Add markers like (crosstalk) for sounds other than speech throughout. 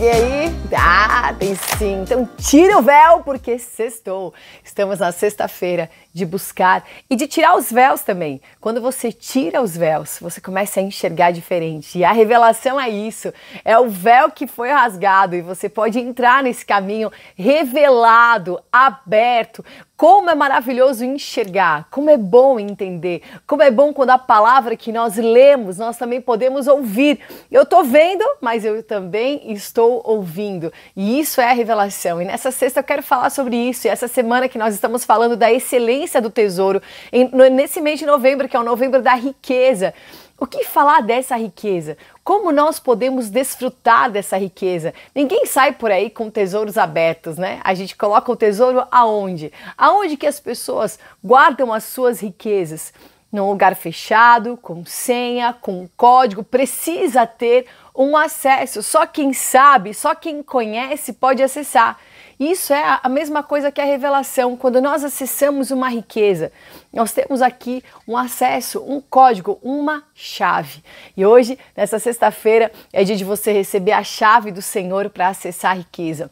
alguém aí? Ah, tem sim. Então tira o véu porque sextou. Estamos na sexta-feira de buscar e de tirar os véus também. Quando você tira os véus, você começa a enxergar diferente. E a revelação é isso. É o véu que foi rasgado e você pode entrar nesse caminho revelado, aberto, como é maravilhoso enxergar, como é bom entender, como é bom quando a palavra que nós lemos, nós também podemos ouvir. Eu estou vendo, mas eu também estou ouvindo. E isso é a revelação. E nessa sexta eu quero falar sobre isso. E essa semana que nós estamos falando da excelência do tesouro, em, nesse mês de novembro, que é o novembro da riqueza. O que falar dessa riqueza? Como nós podemos desfrutar dessa riqueza? Ninguém sai por aí com tesouros abertos, né? A gente coloca o tesouro aonde? Aonde que as pessoas guardam as suas riquezas? Num lugar fechado, com senha, com código, precisa ter um acesso. Só quem sabe, só quem conhece pode acessar. Isso é a mesma coisa que a revelação. Quando nós acessamos uma riqueza, nós temos aqui um acesso, um código, uma chave. E hoje, nessa sexta-feira, é dia de você receber a chave do Senhor para acessar a riqueza.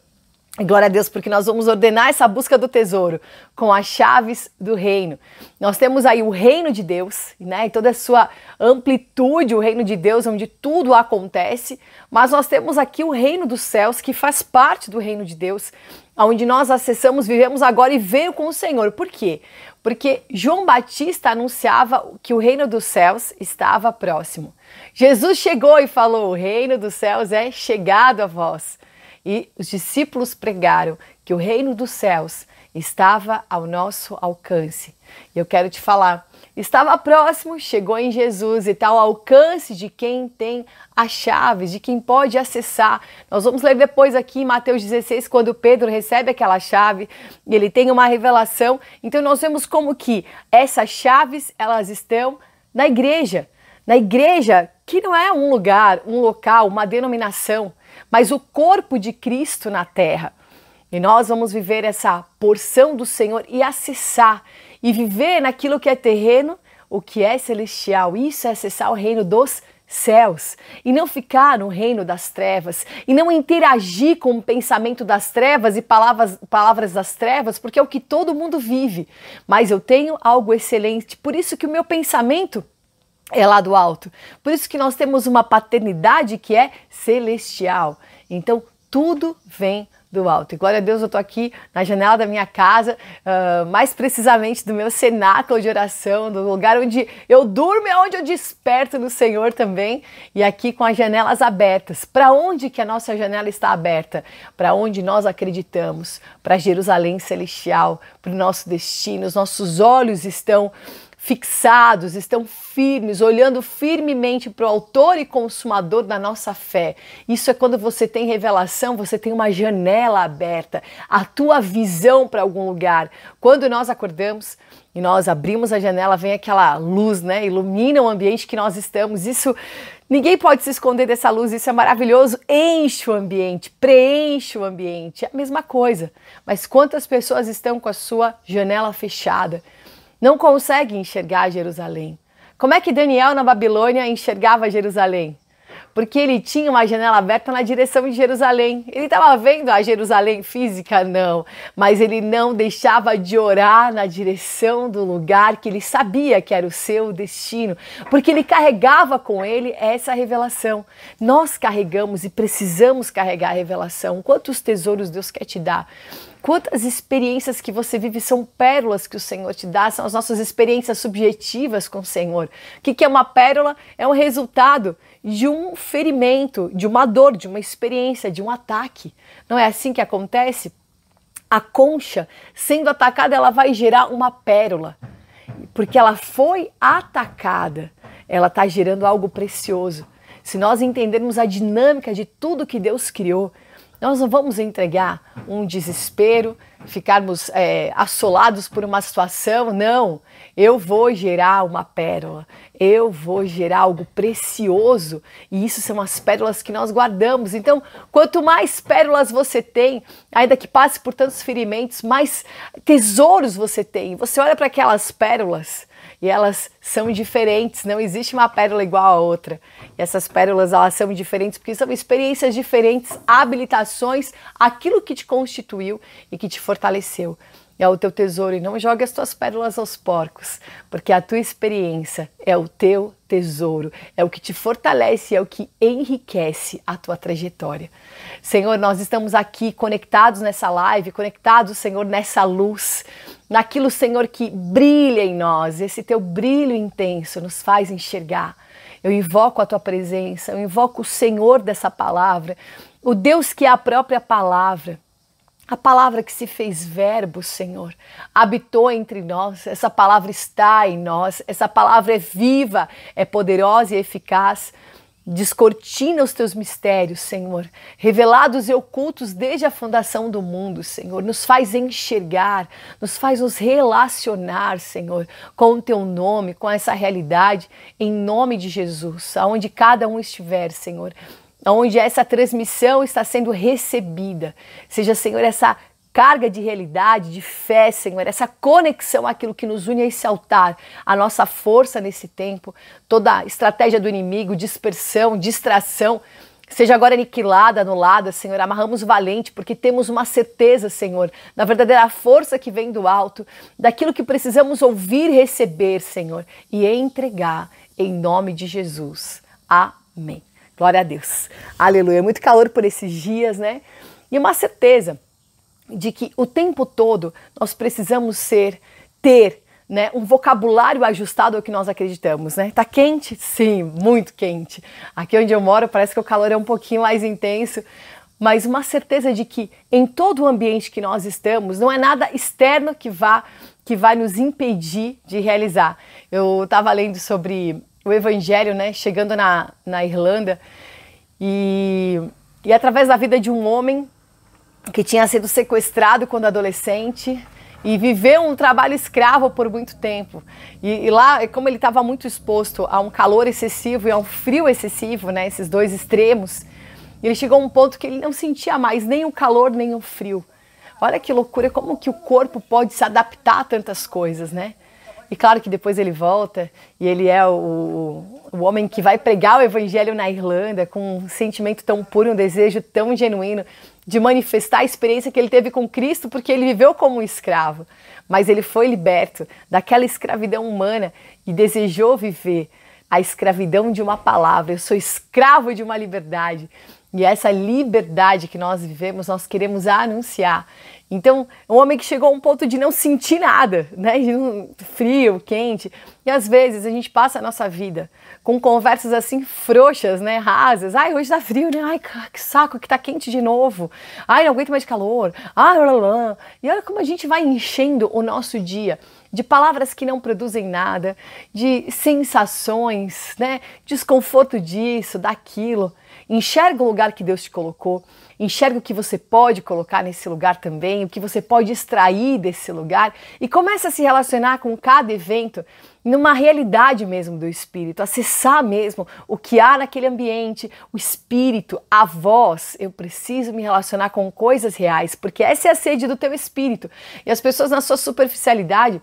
Glória a Deus, porque nós vamos ordenar essa busca do tesouro com as chaves do reino. Nós temos aí o reino de Deus, né? E toda a sua amplitude, o reino de Deus, onde tudo acontece. Mas nós temos aqui o reino dos céus, que faz parte do reino de Deus, onde nós acessamos, vivemos agora e veio com o Senhor. Por quê? Porque João Batista anunciava que o reino dos céus estava próximo. Jesus chegou e falou: O reino dos céus é chegado a vós e os discípulos pregaram que o reino dos céus estava ao nosso alcance. E eu quero te falar, estava próximo, chegou em Jesus e tal, alcance de quem tem as chaves, de quem pode acessar. Nós vamos ler depois aqui em Mateus 16, quando Pedro recebe aquela chave e ele tem uma revelação. Então nós vemos como que essas chaves, elas estão na igreja. Na igreja, que não é um lugar, um local, uma denominação, mas o corpo de Cristo na terra. E nós vamos viver essa porção do Senhor e acessar e viver naquilo que é terreno, o que é celestial. Isso é acessar o reino dos céus e não ficar no reino das trevas e não interagir com o pensamento das trevas e palavras, palavras das trevas, porque é o que todo mundo vive. Mas eu tenho algo excelente, por isso que o meu pensamento é lá do alto. Por isso que nós temos uma paternidade que é celestial. Então, tudo vem do alto. E glória a Deus, eu estou aqui na janela da minha casa, uh, mais precisamente do meu cenáculo de oração, do lugar onde eu durmo e onde eu desperto no Senhor também. E aqui com as janelas abertas. Para onde que a nossa janela está aberta? Para onde nós acreditamos? Para Jerusalém Celestial, para o nosso destino. Os nossos olhos estão fixados, estão firmes, olhando firmemente para o autor e consumador da nossa fé. Isso é quando você tem revelação, você tem uma janela aberta, a tua visão para algum lugar. Quando nós acordamos, e nós abrimos a janela, vem aquela luz, né? Ilumina o ambiente que nós estamos. Isso ninguém pode se esconder dessa luz, isso é maravilhoso. Enche o ambiente, preenche o ambiente. É a mesma coisa. Mas quantas pessoas estão com a sua janela fechada? não consegue enxergar Jerusalém. Como é que Daniel na Babilônia enxergava Jerusalém? Porque ele tinha uma janela aberta na direção de Jerusalém. Ele estava vendo a Jerusalém física, não, mas ele não deixava de orar na direção do lugar que ele sabia que era o seu destino, porque ele carregava com ele essa revelação. Nós carregamos e precisamos carregar a revelação. Quantos tesouros Deus quer te dar? Quantas experiências que você vive são pérolas que o Senhor te dá, são as nossas experiências subjetivas com o Senhor. O que é uma pérola? É um resultado de um ferimento, de uma dor, de uma experiência, de um ataque. Não é assim que acontece? A concha, sendo atacada, ela vai gerar uma pérola, porque ela foi atacada. Ela está gerando algo precioso. Se nós entendermos a dinâmica de tudo que Deus criou, nós não vamos entregar um desespero, ficarmos é, assolados por uma situação, não. Eu vou gerar uma pérola, eu vou gerar algo precioso e isso são as pérolas que nós guardamos. Então, quanto mais pérolas você tem, ainda que passe por tantos ferimentos, mais tesouros você tem. Você olha para aquelas pérolas e elas são diferentes, não existe uma pérola igual à outra essas pérolas elas são diferentes porque são experiências diferentes, habilitações, aquilo que te constituiu e que te fortaleceu. É o teu tesouro e não jogue as tuas pérolas aos porcos, porque a tua experiência é o teu tesouro, é o que te fortalece, é o que enriquece a tua trajetória. Senhor, nós estamos aqui conectados nessa live, conectados, Senhor, nessa luz, naquilo, Senhor, que brilha em nós, esse teu brilho intenso nos faz enxergar eu invoco a tua presença, eu invoco o Senhor dessa palavra, o Deus que é a própria palavra. A palavra que se fez verbo, Senhor, habitou entre nós, essa palavra está em nós, essa palavra é viva, é poderosa e eficaz. Descortina os teus mistérios, Senhor, revelados e ocultos desde a fundação do mundo, Senhor. Nos faz enxergar, nos faz nos relacionar, Senhor, com o teu nome, com essa realidade, em nome de Jesus, aonde cada um estiver, Senhor. aonde essa transmissão está sendo recebida. Seja, Senhor, essa carga de realidade, de fé, Senhor, essa conexão àquilo que nos une a esse altar, a nossa força nesse tempo, toda estratégia do inimigo, dispersão, distração, seja agora aniquilada, anulada, Senhor. Amarramos valente, porque temos uma certeza, Senhor, da verdadeira força que vem do alto, daquilo que precisamos ouvir, receber, Senhor, e entregar em nome de Jesus. Amém. Glória a Deus. Aleluia. Muito calor por esses dias, né? E uma certeza de que o tempo todo nós precisamos ser, ter, né, um vocabulário ajustado ao que nós acreditamos, né? Tá quente? Sim, muito quente. Aqui onde eu moro parece que o calor é um pouquinho mais intenso, mas uma certeza de que em todo o ambiente que nós estamos, não é nada externo que vá que vai nos impedir de realizar. Eu estava lendo sobre o evangelho, né, chegando na, na Irlanda e, e através da vida de um homem que tinha sido sequestrado quando adolescente e viveu um trabalho escravo por muito tempo. E, e lá, como ele estava muito exposto a um calor excessivo e a um frio excessivo, né, esses dois extremos, ele chegou a um ponto que ele não sentia mais nem o calor nem o frio. Olha que loucura, como que o corpo pode se adaptar a tantas coisas, né? E claro que depois ele volta e ele é o, o homem que vai pregar o evangelho na Irlanda com um sentimento tão puro, um desejo tão genuíno de manifestar a experiência que ele teve com Cristo, porque ele viveu como um escravo, mas ele foi liberto daquela escravidão humana e desejou viver a escravidão de uma palavra. Eu sou escravo de uma liberdade. E é essa liberdade que nós vivemos, nós queremos anunciar. Então, um homem que chegou a um ponto de não sentir nada, né? Frio, quente. E às vezes a gente passa a nossa vida com conversas assim frouxas, né? Rasas. Ai, hoje tá frio, né? Ai, que saco que tá quente de novo. Ai, não aguento mais calor. Ai, lá, lá. E olha como a gente vai enchendo o nosso dia de palavras que não produzem nada, de sensações, né? Desconforto disso, daquilo. Enxerga o lugar que Deus te colocou, enxerga o que você pode colocar nesse lugar também, o que você pode extrair desse lugar e começa a se relacionar com cada evento numa realidade mesmo do espírito, acessar mesmo o que há naquele ambiente, o espírito, a voz. Eu preciso me relacionar com coisas reais, porque essa é a sede do teu espírito. E as pessoas na sua superficialidade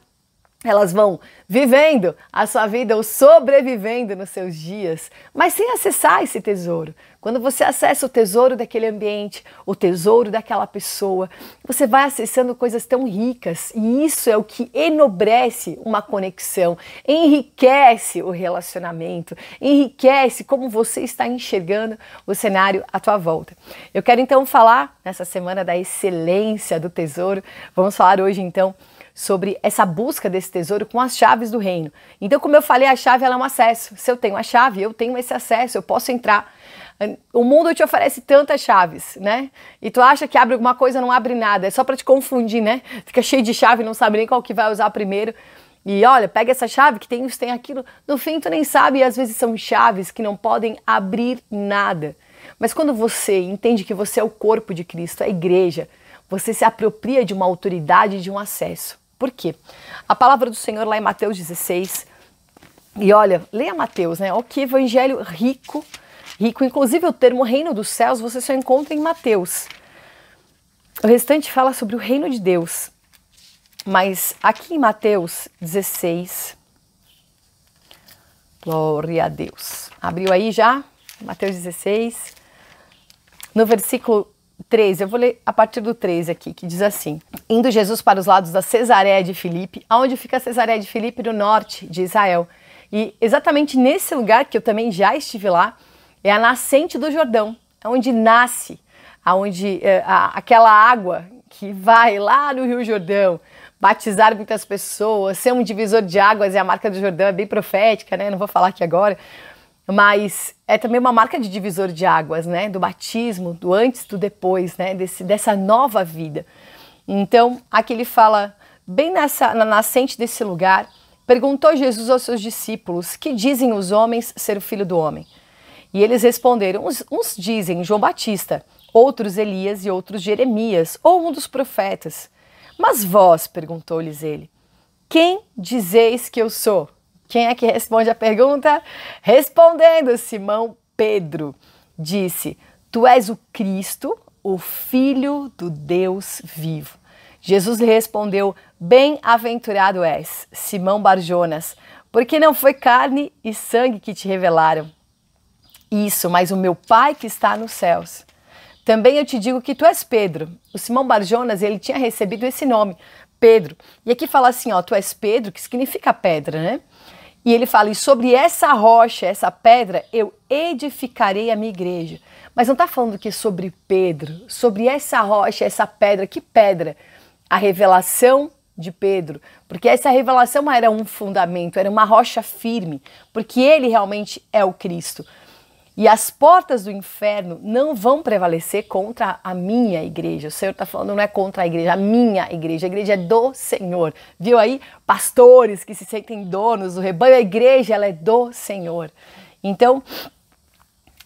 elas vão vivendo a sua vida ou sobrevivendo nos seus dias, mas sem acessar esse tesouro. Quando você acessa o tesouro daquele ambiente, o tesouro daquela pessoa, você vai acessando coisas tão ricas e isso é o que enobrece uma conexão, enriquece o relacionamento, enriquece como você está enxergando o cenário à tua volta. Eu quero então falar nessa semana da excelência do tesouro. Vamos falar hoje então sobre essa busca desse tesouro com as chaves do reino. Então, como eu falei, a chave é um acesso. Se eu tenho a chave, eu tenho esse acesso, eu posso entrar o mundo te oferece tantas chaves, né? E tu acha que abre alguma coisa, não abre nada. É só para te confundir, né? Fica cheio de chave, não sabe nem qual que vai usar primeiro. E olha, pega essa chave que tem isso, tem aquilo. No fim, tu nem sabe, e às vezes são chaves que não podem abrir nada. Mas quando você entende que você é o corpo de Cristo, a igreja, você se apropria de uma autoridade, de um acesso. Por quê? A palavra do Senhor lá em Mateus 16. E olha, leia Mateus, né? O que evangelho rico rico. Inclusive, o termo reino dos céus você só encontra em Mateus. O restante fala sobre o reino de Deus. Mas aqui em Mateus 16, glória a Deus. Abriu aí já? Mateus 16, no versículo 13, eu vou ler a partir do 13 aqui, que diz assim: Indo Jesus para os lados da Cesareia de Filipe, aonde fica a Cesareia de Filipe, no norte de Israel. E exatamente nesse lugar, que eu também já estive lá, é a nascente do Jordão, é onde nasce, aonde é, aquela água que vai lá no Rio Jordão, batizar muitas pessoas, ser um divisor de águas e a marca do Jordão é bem profética, né? Não vou falar aqui agora, mas é também uma marca de divisor de águas, né? Do batismo, do antes, do depois, né? Desse, dessa nova vida. Então, aqui ele fala, bem nessa, na nascente desse lugar, perguntou Jesus aos seus discípulos: Que dizem os homens ser o filho do homem? E eles responderam: uns, uns dizem João Batista, outros Elias e outros Jeremias, ou um dos profetas. Mas vós, perguntou-lhes ele, quem dizeis que eu sou? Quem é que responde a pergunta? Respondendo, Simão Pedro disse: Tu és o Cristo, o Filho do Deus vivo. Jesus lhe respondeu: Bem-aventurado és, Simão Barjonas, porque não foi carne e sangue que te revelaram, isso, mas o meu Pai que está nos céus. Também eu te digo que tu és Pedro. O Simão Barjonas, ele tinha recebido esse nome, Pedro. E aqui fala assim, ó, tu és Pedro, que significa pedra, né? E ele fala, e sobre essa rocha, essa pedra, eu edificarei a minha igreja. Mas não está falando que é sobre Pedro, sobre essa rocha, essa pedra, que pedra? A revelação de Pedro, porque essa revelação era um fundamento, era uma rocha firme, porque ele realmente é o Cristo. E as portas do inferno não vão prevalecer contra a minha igreja. O Senhor está falando, não é contra a igreja, a minha igreja. A igreja é do Senhor. Viu aí? Pastores que se sentem donos do rebanho, a igreja ela é do Senhor. Então,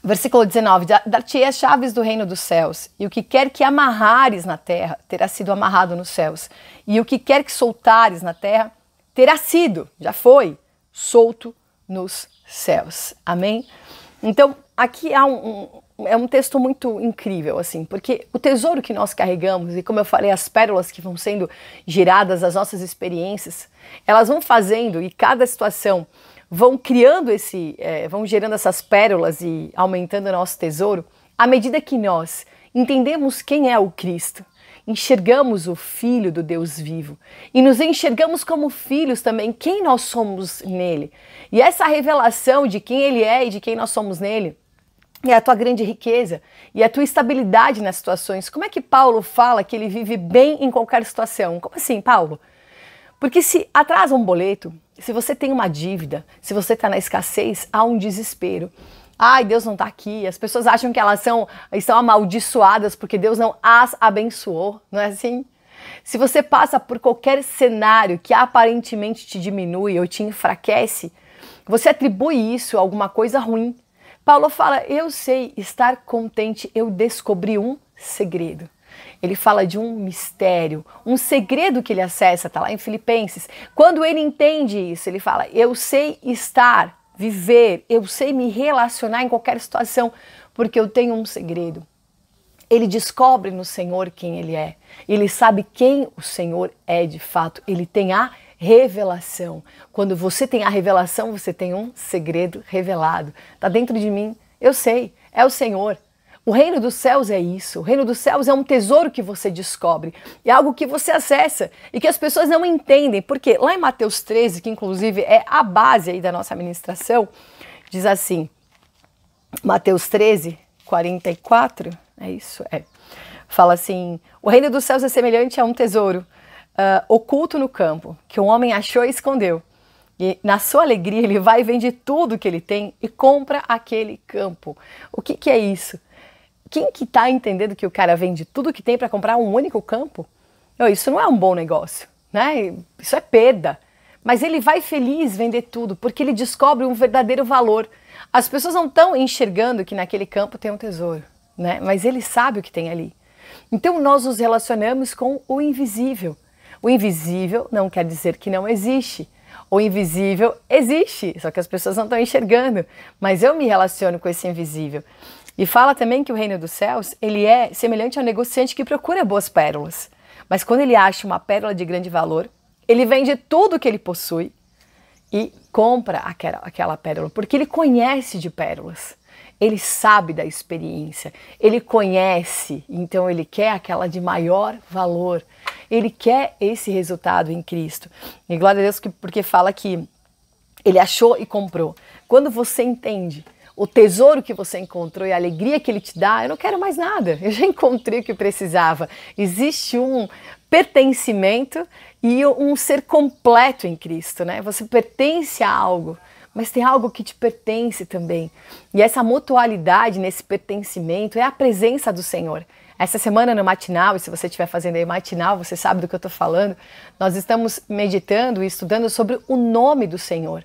versículo 19: Dar-te as chaves do reino dos céus, e o que quer que amarrares na terra terá sido amarrado nos céus, e o que quer que soltares na terra terá sido, já foi, solto nos céus. Amém? Então, aqui há um, um, é um texto muito incrível, assim, porque o tesouro que nós carregamos, e como eu falei, as pérolas que vão sendo giradas, as nossas experiências, elas vão fazendo, e cada situação vão criando esse, é, vão gerando essas pérolas e aumentando o nosso tesouro, à medida que nós entendemos quem é o Cristo, enxergamos o Filho do Deus vivo e nos enxergamos como filhos também, quem nós somos nele. E essa revelação de quem ele é e de quem nós somos nele é a tua grande riqueza e a tua estabilidade nas situações. Como é que Paulo fala que ele vive bem em qualquer situação? Como assim, Paulo? Porque se atrasa um boleto, se você tem uma dívida, se você está na escassez, há um desespero ai, Deus não está aqui. As pessoas acham que elas são, estão amaldiçoadas porque Deus não as abençoou, não é assim? Se você passa por qualquer cenário que aparentemente te diminui ou te enfraquece, você atribui isso a alguma coisa ruim. Paulo fala: Eu sei estar contente, eu descobri um segredo. Ele fala de um mistério, um segredo que ele acessa, está lá em Filipenses. Quando ele entende isso, ele fala: Eu sei estar viver, eu sei me relacionar em qualquer situação, porque eu tenho um segredo. Ele descobre no Senhor quem ele é. Ele sabe quem o Senhor é de fato. Ele tem a revelação. Quando você tem a revelação, você tem um segredo revelado. está dentro de mim, eu sei, é o Senhor, o reino dos céus é isso. O reino dos céus é um tesouro que você descobre, é algo que você acessa e que as pessoas não entendem, porque lá em Mateus 13, que inclusive é a base aí da nossa administração, diz assim: Mateus 13, 44, é isso? É. Fala assim: O reino dos céus é semelhante a um tesouro uh, oculto no campo, que um homem achou e escondeu. E na sua alegria ele vai e vende tudo que ele tem e compra aquele campo. O que, que é isso? Quem que está entendendo que o cara vende tudo que tem para comprar um único campo? isso não é um bom negócio, né? Isso é perda. Mas ele vai feliz vender tudo, porque ele descobre um verdadeiro valor. As pessoas não estão enxergando que naquele campo tem um tesouro, né? Mas ele sabe o que tem ali. Então nós nos relacionamos com o invisível. O invisível não quer dizer que não existe. O invisível existe, só que as pessoas não estão enxergando. Mas eu me relaciono com esse invisível. E fala também que o reino dos céus, ele é semelhante ao negociante que procura boas pérolas. Mas quando ele acha uma pérola de grande valor, ele vende tudo o que ele possui e compra aquela, aquela pérola, porque ele conhece de pérolas. Ele sabe da experiência, ele conhece, então ele quer aquela de maior valor. Ele quer esse resultado em Cristo. E glória a Deus porque fala que ele achou e comprou. Quando você entende o tesouro que você encontrou e a alegria que ele te dá, eu não quero mais nada, eu já encontrei o que precisava. Existe um pertencimento e um ser completo em Cristo, né? Você pertence a algo, mas tem algo que te pertence também. E essa mutualidade nesse pertencimento é a presença do Senhor. Essa semana no matinal, e se você estiver fazendo aí matinal, você sabe do que eu estou falando, nós estamos meditando e estudando sobre o nome do Senhor.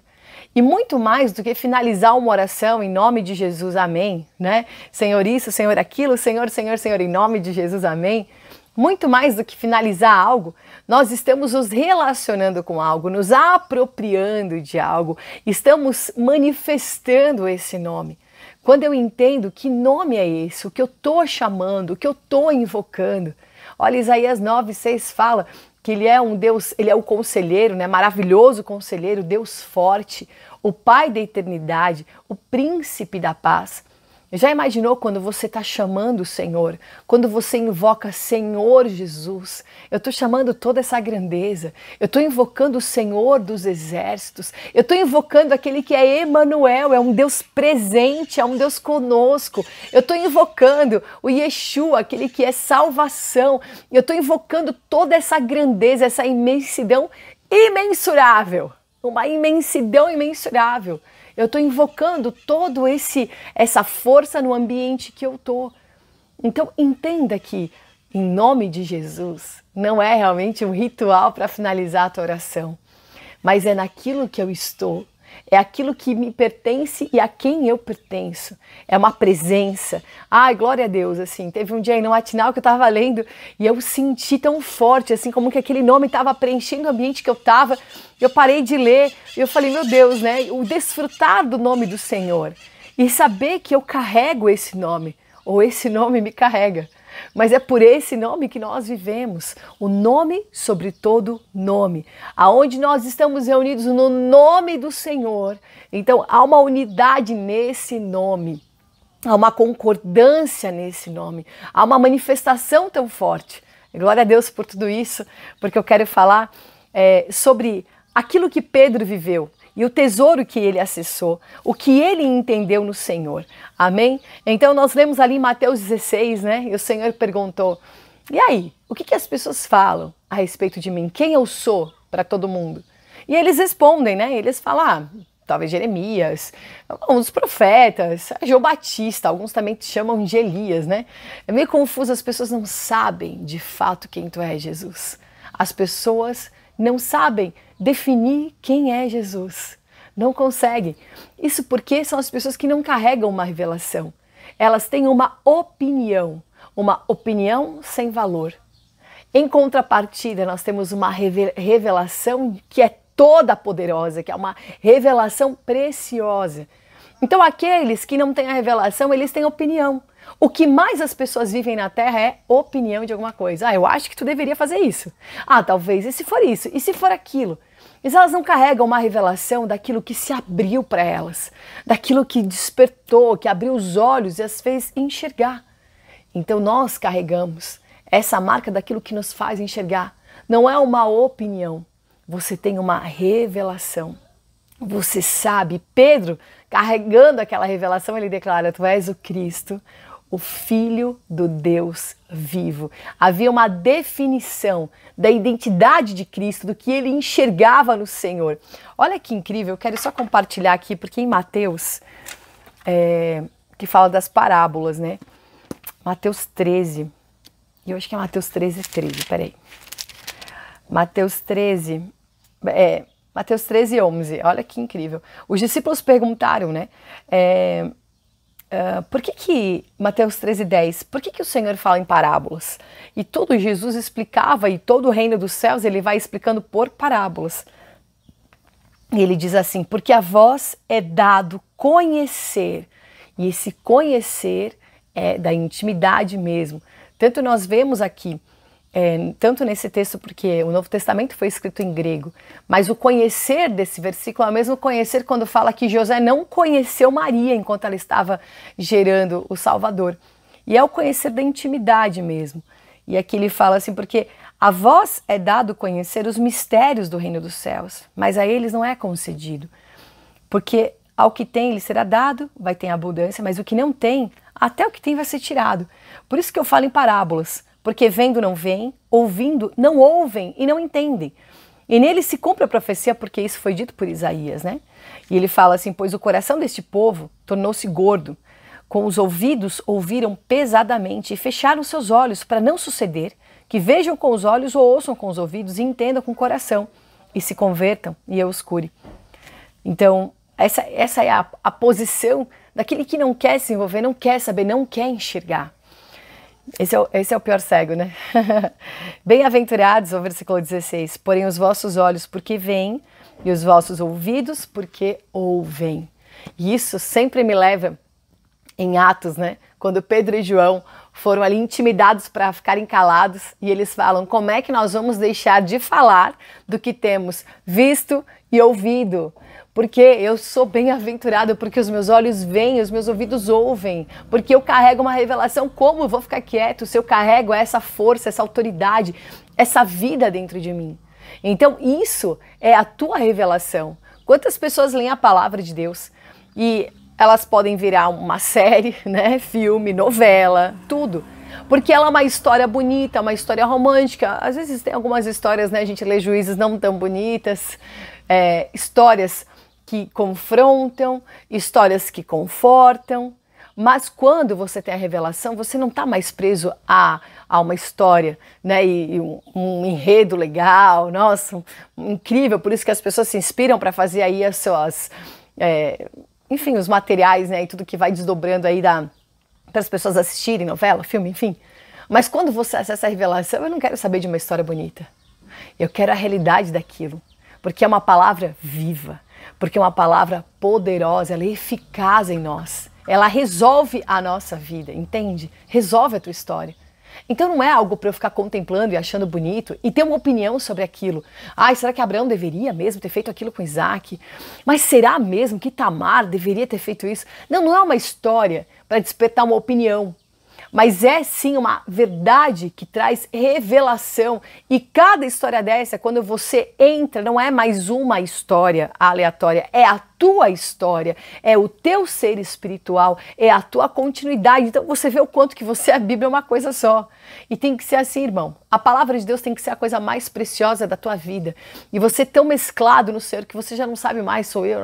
E muito mais do que finalizar uma oração em nome de Jesus, amém, né? Senhor isso, Senhor aquilo, Senhor, Senhor, Senhor, em nome de Jesus, amém. Muito mais do que finalizar algo, nós estamos nos relacionando com algo, nos apropriando de algo, estamos manifestando esse nome. Quando eu entendo que nome é esse, o que eu estou chamando, o que eu estou invocando. Olha, Isaías 9, 6 fala que ele é um Deus, ele é o conselheiro, né? Maravilhoso conselheiro, Deus forte, o Pai da eternidade, o príncipe da paz. Já imaginou quando você está chamando o Senhor? Quando você invoca Senhor Jesus? Eu estou chamando toda essa grandeza. Eu estou invocando o Senhor dos exércitos. Eu estou invocando aquele que é Emanuel, é um Deus presente, é um Deus conosco. Eu estou invocando o Yeshua, aquele que é salvação. Eu estou invocando toda essa grandeza, essa imensidão imensurável. Uma imensidão imensurável. Eu estou invocando todo esse essa força no ambiente que eu tô. Então entenda que em nome de Jesus não é realmente um ritual para finalizar a tua oração, mas é naquilo que eu estou é aquilo que me pertence e a quem eu pertenço. É uma presença. Ai, glória a Deus, assim. Teve um dia em um matinal que eu estava lendo e eu senti tão forte, assim, como que aquele nome estava preenchendo o ambiente que eu estava. Eu parei de ler e eu falei, meu Deus, né? O desfrutar do nome do Senhor e saber que eu carrego esse nome, ou esse nome me carrega. Mas é por esse nome que nós vivemos, o nome sobre todo nome. Aonde nós estamos reunidos no nome do Senhor. Então há uma unidade nesse nome. Há uma concordância nesse nome, há uma manifestação tão forte. Glória a Deus por tudo isso, porque eu quero falar é, sobre aquilo que Pedro viveu e o tesouro que ele acessou, o que ele entendeu no Senhor. Amém? Então nós lemos ali em Mateus 16, né? E o Senhor perguntou: E aí, o que, que as pessoas falam a respeito de mim? Quem eu sou para todo mundo? E eles respondem, né? Eles falam: ah, talvez Jeremias, alguns profetas, João Batista, alguns também te chamam de Elias, né? É meio confuso, as pessoas não sabem de fato quem tu és Jesus. As pessoas não sabem definir quem é Jesus. Não consegue. Isso porque são as pessoas que não carregam uma revelação. Elas têm uma opinião, uma opinião sem valor. Em contrapartida, nós temos uma revelação que é toda poderosa, que é uma revelação preciosa. Então, aqueles que não têm a revelação, eles têm opinião. O que mais as pessoas vivem na Terra é opinião de alguma coisa. Ah, eu acho que tu deveria fazer isso. Ah, talvez e se for isso, e se for aquilo. Mas elas não carregam uma revelação daquilo que se abriu para elas, daquilo que despertou, que abriu os olhos e as fez enxergar. Então nós carregamos essa marca daquilo que nos faz enxergar. Não é uma opinião, você tem uma revelação. Você sabe, Pedro, carregando aquela revelação, ele declara: Tu és o Cristo, o Filho do Deus vivo. Havia uma definição da identidade de Cristo, do que ele enxergava no Senhor. Olha que incrível, eu quero só compartilhar aqui, porque em Mateus, é, que fala das parábolas, né? Mateus 13, eu acho que é Mateus 13, 13, peraí. Mateus 13, é, Mateus 13, 11, olha que incrível. Os discípulos perguntaram, né? É, ah, por que que, Mateus 13,10, por que que o Senhor fala em parábolas? E todo Jesus explicava, e todo o reino dos céus, ele vai explicando por parábolas. E ele diz assim, porque a vós é dado conhecer, e esse conhecer é da intimidade mesmo. Tanto nós vemos aqui é, tanto nesse texto, porque o Novo Testamento foi escrito em grego, mas o conhecer desse versículo é o mesmo conhecer quando fala que José não conheceu Maria enquanto ela estava gerando o Salvador. E é o conhecer da intimidade mesmo. E aqui ele fala assim, porque a vós é dado conhecer os mistérios do reino dos céus, mas a eles não é concedido. Porque ao que tem lhe será dado, vai ter abundância, mas o que não tem, até o que tem vai ser tirado. Por isso que eu falo em parábolas porque vendo não veem, ouvindo não ouvem e não entendem. E nele se cumpre a profecia, porque isso foi dito por Isaías, né? E ele fala assim: Pois o coração deste povo tornou-se gordo, com os ouvidos ouviram pesadamente e fecharam seus olhos, para não suceder que vejam com os olhos ou ouçam com os ouvidos e entendam com o coração e se convertam e eu os cure. Então, essa, essa é a, a posição daquele que não quer se envolver, não quer saber, não quer enxergar. Esse é, o, esse é o pior cego, né? (laughs) Bem-aventurados, o versículo 16. Porém, os vossos olhos, porque veem, e os vossos ouvidos, porque ouvem. E isso sempre me leva em Atos, né? Quando Pedro e João foram ali intimidados para ficarem calados e eles falam: como é que nós vamos deixar de falar do que temos visto e ouvido? porque eu sou bem-aventurada, porque os meus olhos veem, os meus ouvidos ouvem, porque eu carrego uma revelação. Como eu vou ficar quieto se eu carrego essa força, essa autoridade, essa vida dentro de mim? Então, isso é a tua revelação. Quantas pessoas leem a palavra de Deus e elas podem virar uma série, (laughs) né? filme, novela, tudo porque ela é uma história bonita, uma história romântica. Às vezes tem algumas histórias, né? A gente lê juízes não tão bonitas, é, histórias que confrontam, histórias que confortam. Mas quando você tem a revelação, você não está mais preso a, a uma história, né? E, e um, um, enredo legal, nossa, um, incrível. Por isso que as pessoas se inspiram para fazer aí as suas, é, enfim, os materiais, né? E tudo que vai desdobrando aí para as pessoas assistirem novela, filme, enfim. Mas quando você acessa a revelação, eu não quero saber de uma história bonita. Eu quero a realidade daquilo, porque é uma palavra viva porque é uma palavra poderosa, ela é eficaz em nós. Ela resolve a nossa vida, entende? Resolve a tua história. Então não é algo para eu ficar contemplando e achando bonito e ter uma opinião sobre aquilo. Ai, será que Abraão deveria mesmo ter feito aquilo com Isaac? Mas será mesmo que Tamar deveria ter feito isso? Não, não é uma história para despertar uma opinião, mas é sim uma verdade que traz revelação. E cada história dessa, quando você entra, não é mais uma história aleatória, é a tua história, é o teu ser espiritual, é a tua continuidade. Então você vê o quanto que você a Bíblia é uma coisa só. E tem que ser assim, irmão. A palavra de Deus tem que ser a coisa mais preciosa da tua vida. E você tão mesclado no Senhor que você já não sabe mais, sou eu,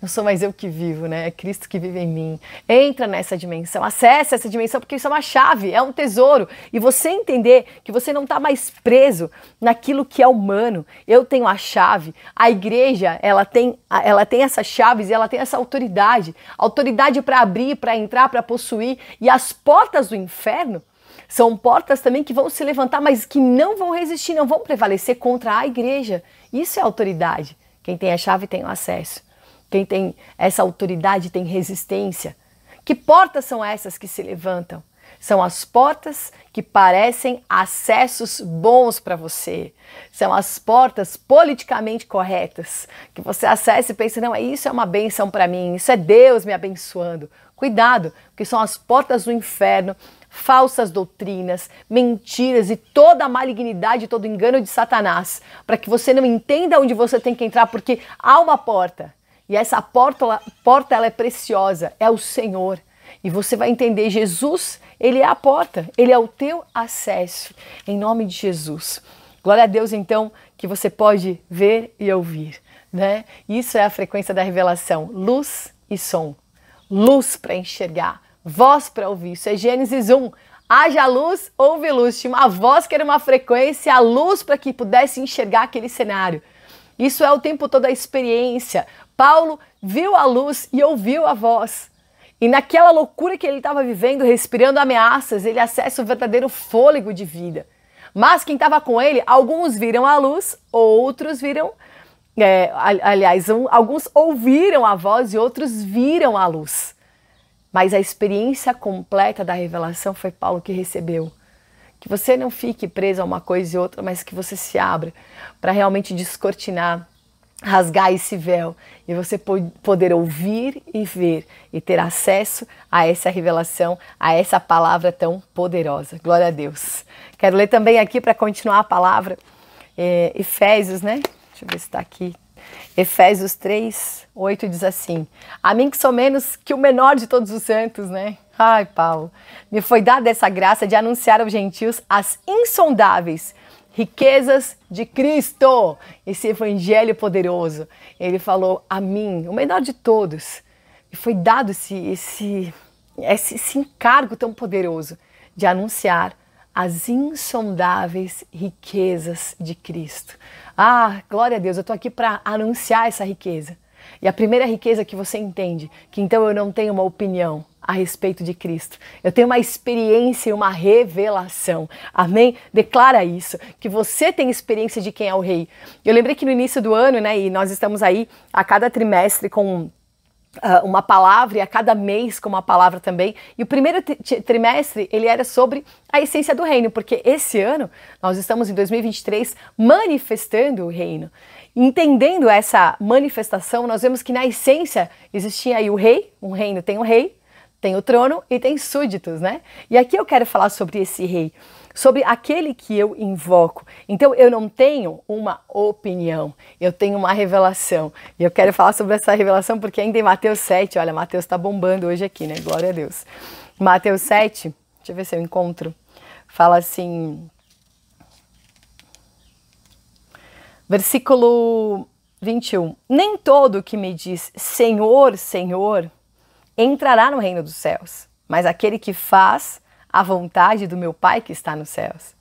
não, sou mais eu que vivo, né? É Cristo que vive em mim. Entra nessa dimensão, acessa essa dimensão, porque isso é uma chave, é um tesouro. E você entender que você não está mais preso naquilo que é humano. Eu tenho a chave, a igreja, ela tem, ela tem essa chave chaves e ela tem essa autoridade autoridade para abrir, para entrar, para possuir. E as portas do inferno são portas também que vão se levantar, mas que não vão resistir, não vão prevalecer contra a igreja. Isso é autoridade. Quem tem a chave tem o acesso. Quem tem essa autoridade tem resistência. Que portas são essas que se levantam? São as portas que parecem acessos bons para você. São as portas politicamente corretas que você acessa e pensa: não, isso é uma benção para mim, isso é Deus me abençoando. Cuidado, porque são as portas do inferno falsas doutrinas, mentiras e toda a malignidade, todo o engano de Satanás, para que você não entenda onde você tem que entrar, porque há uma porta. E essa porta, porta ela é preciosa, é o Senhor. E você vai entender Jesus, ele é a porta, ele é o teu acesso. Em nome de Jesus. Glória a Deus então que você pode ver e ouvir, né? Isso é a frequência da revelação, luz e som. Luz para enxergar, voz para ouvir. Isso é Gênesis 1. Haja luz, ouve luz. Tinha uma voz que era uma frequência, a luz para que pudesse enxergar aquele cenário. Isso é o tempo todo a experiência. Paulo viu a luz e ouviu a voz. E naquela loucura que ele estava vivendo, respirando ameaças, ele acessa o verdadeiro fôlego de vida. Mas quem estava com ele, alguns viram a luz, outros viram. É, aliás, um, alguns ouviram a voz e outros viram a luz. Mas a experiência completa da revelação foi Paulo que recebeu. Que você não fique preso a uma coisa e outra, mas que você se abra para realmente descortinar rasgar esse véu e você poder ouvir e ver e ter acesso a essa revelação, a essa palavra tão poderosa. Glória a Deus. Quero ler também aqui para continuar a palavra é, Efésios, né? Deixa eu ver se está aqui. Efésios 3, 8 diz assim: A mim que sou menos que o menor de todos os santos, né? Ai, Paulo, me foi dada essa graça de anunciar aos gentios as insondáveis riquezas de Cristo, esse evangelho poderoso. Ele falou a mim, o menor de todos, e foi dado esse, esse, esse, esse encargo tão poderoso de anunciar as insondáveis riquezas de Cristo. Ah, glória a Deus, eu estou aqui para anunciar essa riqueza. E a primeira riqueza que você entende, que então eu não tenho uma opinião a respeito de Cristo. Eu tenho uma experiência e uma revelação. Amém? Declara isso, que você tem experiência de quem é o rei. Eu lembrei que no início do ano, né, e nós estamos aí a cada trimestre com Uh, uma palavra e a cada mês com uma palavra também. E o primeiro trimestre ele era sobre a essência do reino, porque esse ano nós estamos em 2023 manifestando o reino. Entendendo essa manifestação, nós vemos que na essência existia aí o rei, um reino tem o um rei, tem o trono e tem súditos, né? E aqui eu quero falar sobre esse rei, sobre aquele que eu invoco. Então eu não tenho uma opinião, eu tenho uma revelação. E eu quero falar sobre essa revelação porque ainda em Mateus 7, olha, Mateus está bombando hoje aqui, né? Glória a Deus. Mateus 7, deixa eu ver se eu encontro, fala assim. Versículo 21. Nem todo que me diz Senhor, Senhor entrará no reino dos céus, mas aquele que faz a vontade do meu Pai que está nos céus.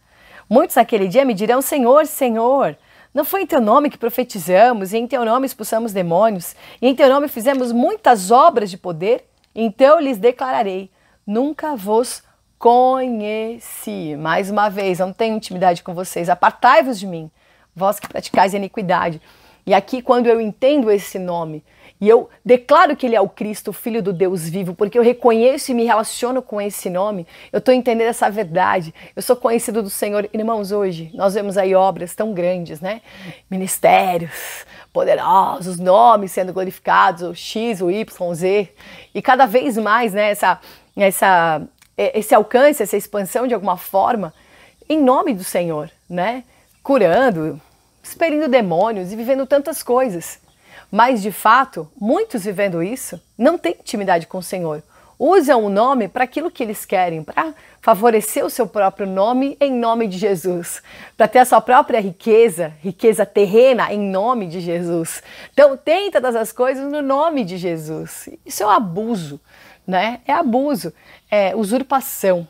Muitos naquele dia me dirão: Senhor, Senhor, não foi em teu nome que profetizamos, e em teu nome expulsamos demônios, e em teu nome fizemos muitas obras de poder? Então lhes declararei: Nunca vos conheci. Mais uma vez, não tenho intimidade com vocês, apartai-vos de mim vós que praticais iniquidade. E aqui, quando eu entendo esse nome, e eu declaro que ele é o Cristo, o Filho do Deus vivo, porque eu reconheço e me relaciono com esse nome, eu estou entendendo essa verdade. Eu sou conhecido do Senhor. Irmãos, hoje nós vemos aí obras tão grandes, né? Ministérios poderosos, nomes sendo glorificados, o X, o Y, o Z. E cada vez mais, né, essa, essa, esse alcance, essa expansão de alguma forma, em nome do Senhor, né? curando, expelindo demônios e vivendo tantas coisas. Mas de fato, muitos vivendo isso não têm intimidade com o Senhor. Usam o nome para aquilo que eles querem, para favorecer o seu próprio nome em nome de Jesus, para ter a sua própria riqueza, riqueza terrena em nome de Jesus. Então, tem todas as coisas no nome de Jesus. Isso é um abuso, né? É abuso, é usurpação.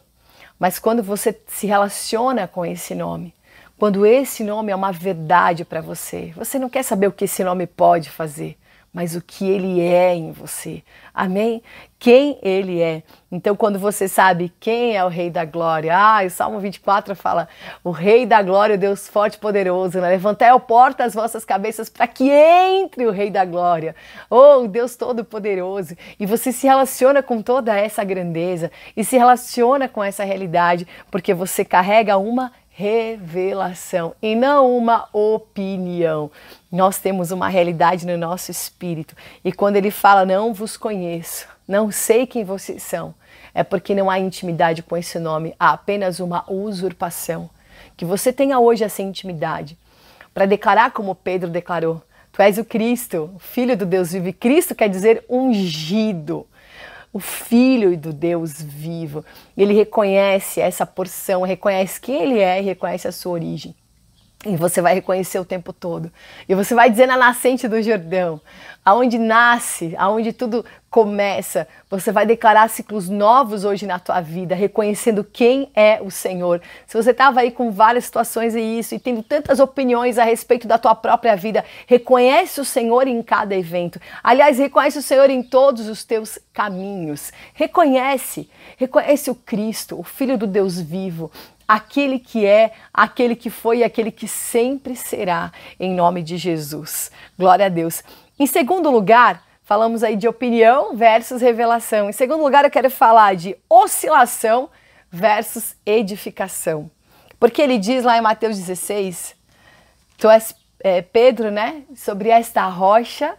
Mas quando você se relaciona com esse nome, quando esse nome é uma verdade para você, você não quer saber o que esse nome pode fazer, mas o que ele é em você. Amém? Quem ele é. Então, quando você sabe quem é o Rei da Glória, ah, o Salmo 24 fala: O Rei da Glória, o Deus forte e poderoso, né? levantai o porta as vossas cabeças para que entre o Rei da Glória, oh, Deus todo-poderoso. E você se relaciona com toda essa grandeza e se relaciona com essa realidade, porque você carrega uma revelação e não uma opinião. Nós temos uma realidade no nosso espírito e quando ele fala não vos conheço, não sei quem vocês são, é porque não há intimidade com esse nome, há apenas uma usurpação. Que você tenha hoje essa intimidade para declarar como Pedro declarou: Tu és o Cristo, filho do Deus vivo. Cristo quer dizer ungido, o Filho do Deus vivo. Ele reconhece essa porção, reconhece quem ele é e reconhece a sua origem. E você vai reconhecer o tempo todo. E você vai dizer na nascente do Jordão, aonde nasce, aonde tudo começa. Você vai declarar ciclos novos hoje na tua vida, reconhecendo quem é o Senhor. Se você estava aí com várias situações e isso, e tendo tantas opiniões a respeito da tua própria vida, reconhece o Senhor em cada evento. Aliás, reconhece o Senhor em todos os teus caminhos. Reconhece, reconhece o Cristo, o Filho do Deus vivo, aquele que é, aquele que foi e aquele que sempre será, em nome de Jesus. Glória a Deus. Em segundo lugar, falamos aí de opinião versus revelação. Em segundo lugar, eu quero falar de oscilação versus edificação. Porque ele diz lá em Mateus 16, tu és é, Pedro, né? Sobre esta rocha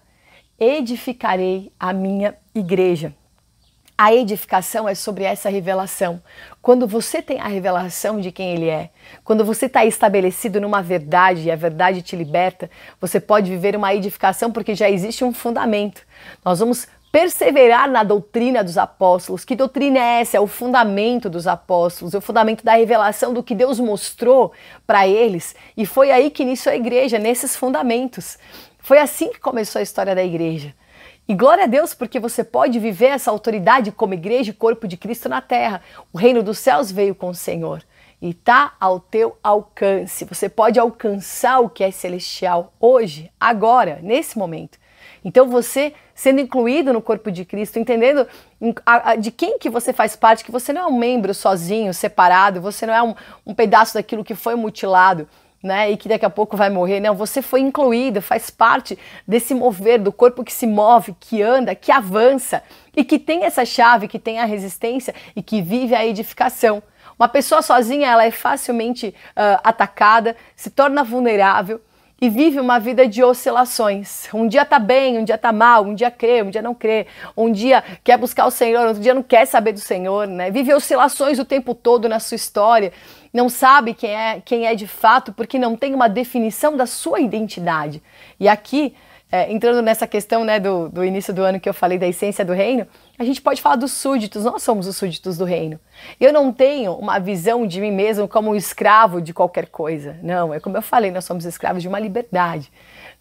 edificarei a minha igreja. A edificação é sobre essa revelação. Quando você tem a revelação de quem Ele é, quando você está estabelecido numa verdade e a verdade te liberta, você pode viver uma edificação porque já existe um fundamento. Nós vamos perseverar na doutrina dos apóstolos. Que doutrina é essa? É o fundamento dos apóstolos, é o fundamento da revelação do que Deus mostrou para eles. E foi aí que iniciou a igreja, nesses fundamentos. Foi assim que começou a história da igreja. E glória a Deus, porque você pode viver essa autoridade como igreja e corpo de Cristo na terra. O reino dos céus veio com o Senhor e está ao teu alcance. Você pode alcançar o que é celestial hoje, agora, nesse momento. Então você sendo incluído no corpo de Cristo, entendendo de quem que você faz parte, que você não é um membro sozinho, separado, você não é um, um pedaço daquilo que foi mutilado né, e que daqui a pouco vai morrer. Não, né, você foi incluído, faz parte desse mover, do corpo que se move, que anda, que avança e que tem essa chave, que tem a resistência e que vive a edificação. Uma pessoa sozinha, ela é facilmente uh, atacada, se torna vulnerável e vive uma vida de oscilações. Um dia tá bem, um dia tá mal, um dia crê, um dia não crê, um dia quer buscar o Senhor, outro dia não quer saber do Senhor, né? Vive oscilações o tempo todo na sua história, não sabe quem é, quem é de fato porque não tem uma definição da sua identidade. E aqui, é, entrando nessa questão né, do, do início do ano que eu falei da essência do reino, a gente pode falar dos súditos, nós somos os súditos do reino. Eu não tenho uma visão de mim mesmo como um escravo de qualquer coisa. Não, é como eu falei, nós somos escravos de uma liberdade.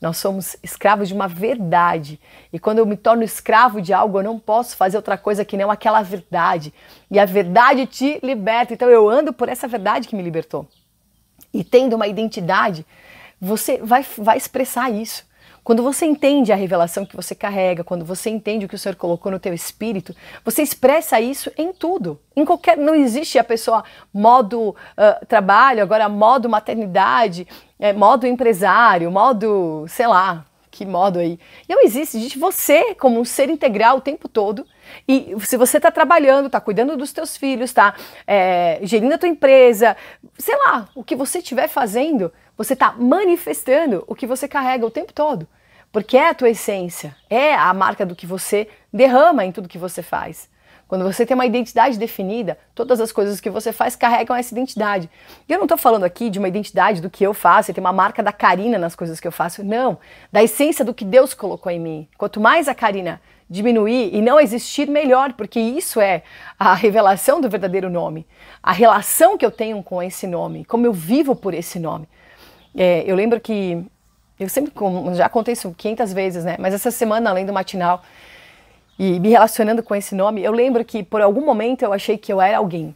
Nós somos escravos de uma verdade. E quando eu me torno escravo de algo, eu não posso fazer outra coisa que não aquela verdade. E a verdade te liberta. Então eu ando por essa verdade que me libertou. E tendo uma identidade você vai, vai expressar isso. Quando você entende a revelação que você carrega, quando você entende o que o Senhor colocou no teu espírito, você expressa isso em tudo. Em qualquer, não existe a pessoa modo uh, trabalho, agora modo maternidade, é, modo empresário, modo, sei lá, que modo aí. Não existe, existe você como um ser integral o tempo todo. E se você está trabalhando, está cuidando dos teus filhos, está é, gerindo a tua empresa, sei lá, o que você estiver fazendo, você está manifestando o que você carrega o tempo todo, porque é a tua essência, é a marca do que você derrama em tudo que você faz. Quando você tem uma identidade definida, todas as coisas que você faz carregam essa identidade. E eu não estou falando aqui de uma identidade do que eu faço, e tem uma marca da Karina nas coisas que eu faço, não. Da essência do que Deus colocou em mim. Quanto mais a Karina diminuir e não existir, melhor, porque isso é a revelação do verdadeiro nome, a relação que eu tenho com esse nome, como eu vivo por esse nome. É, eu lembro que eu sempre, já contei isso 500 vezes, né? Mas essa semana, além do matinal e me relacionando com esse nome, eu lembro que por algum momento eu achei que eu era alguém.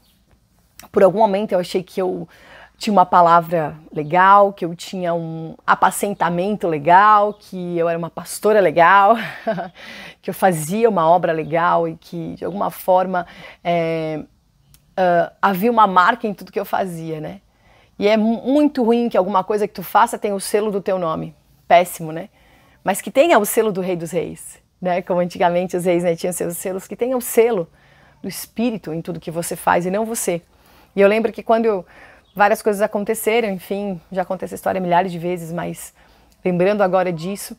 Por algum momento eu achei que eu tinha uma palavra legal, que eu tinha um apacentamento legal, que eu era uma pastora legal, (laughs) que eu fazia uma obra legal e que de alguma forma é, uh, havia uma marca em tudo que eu fazia, né? E é muito ruim que alguma coisa que tu faça tenha o selo do teu nome. Péssimo, né? Mas que tenha o selo do Rei dos Reis, né? Como antigamente os reis né, tinham seus selos, que tenha o selo do Espírito em tudo que você faz e não você. E eu lembro que quando eu, várias coisas aconteceram, enfim, já aconteceu essa história milhares de vezes, mas lembrando agora disso,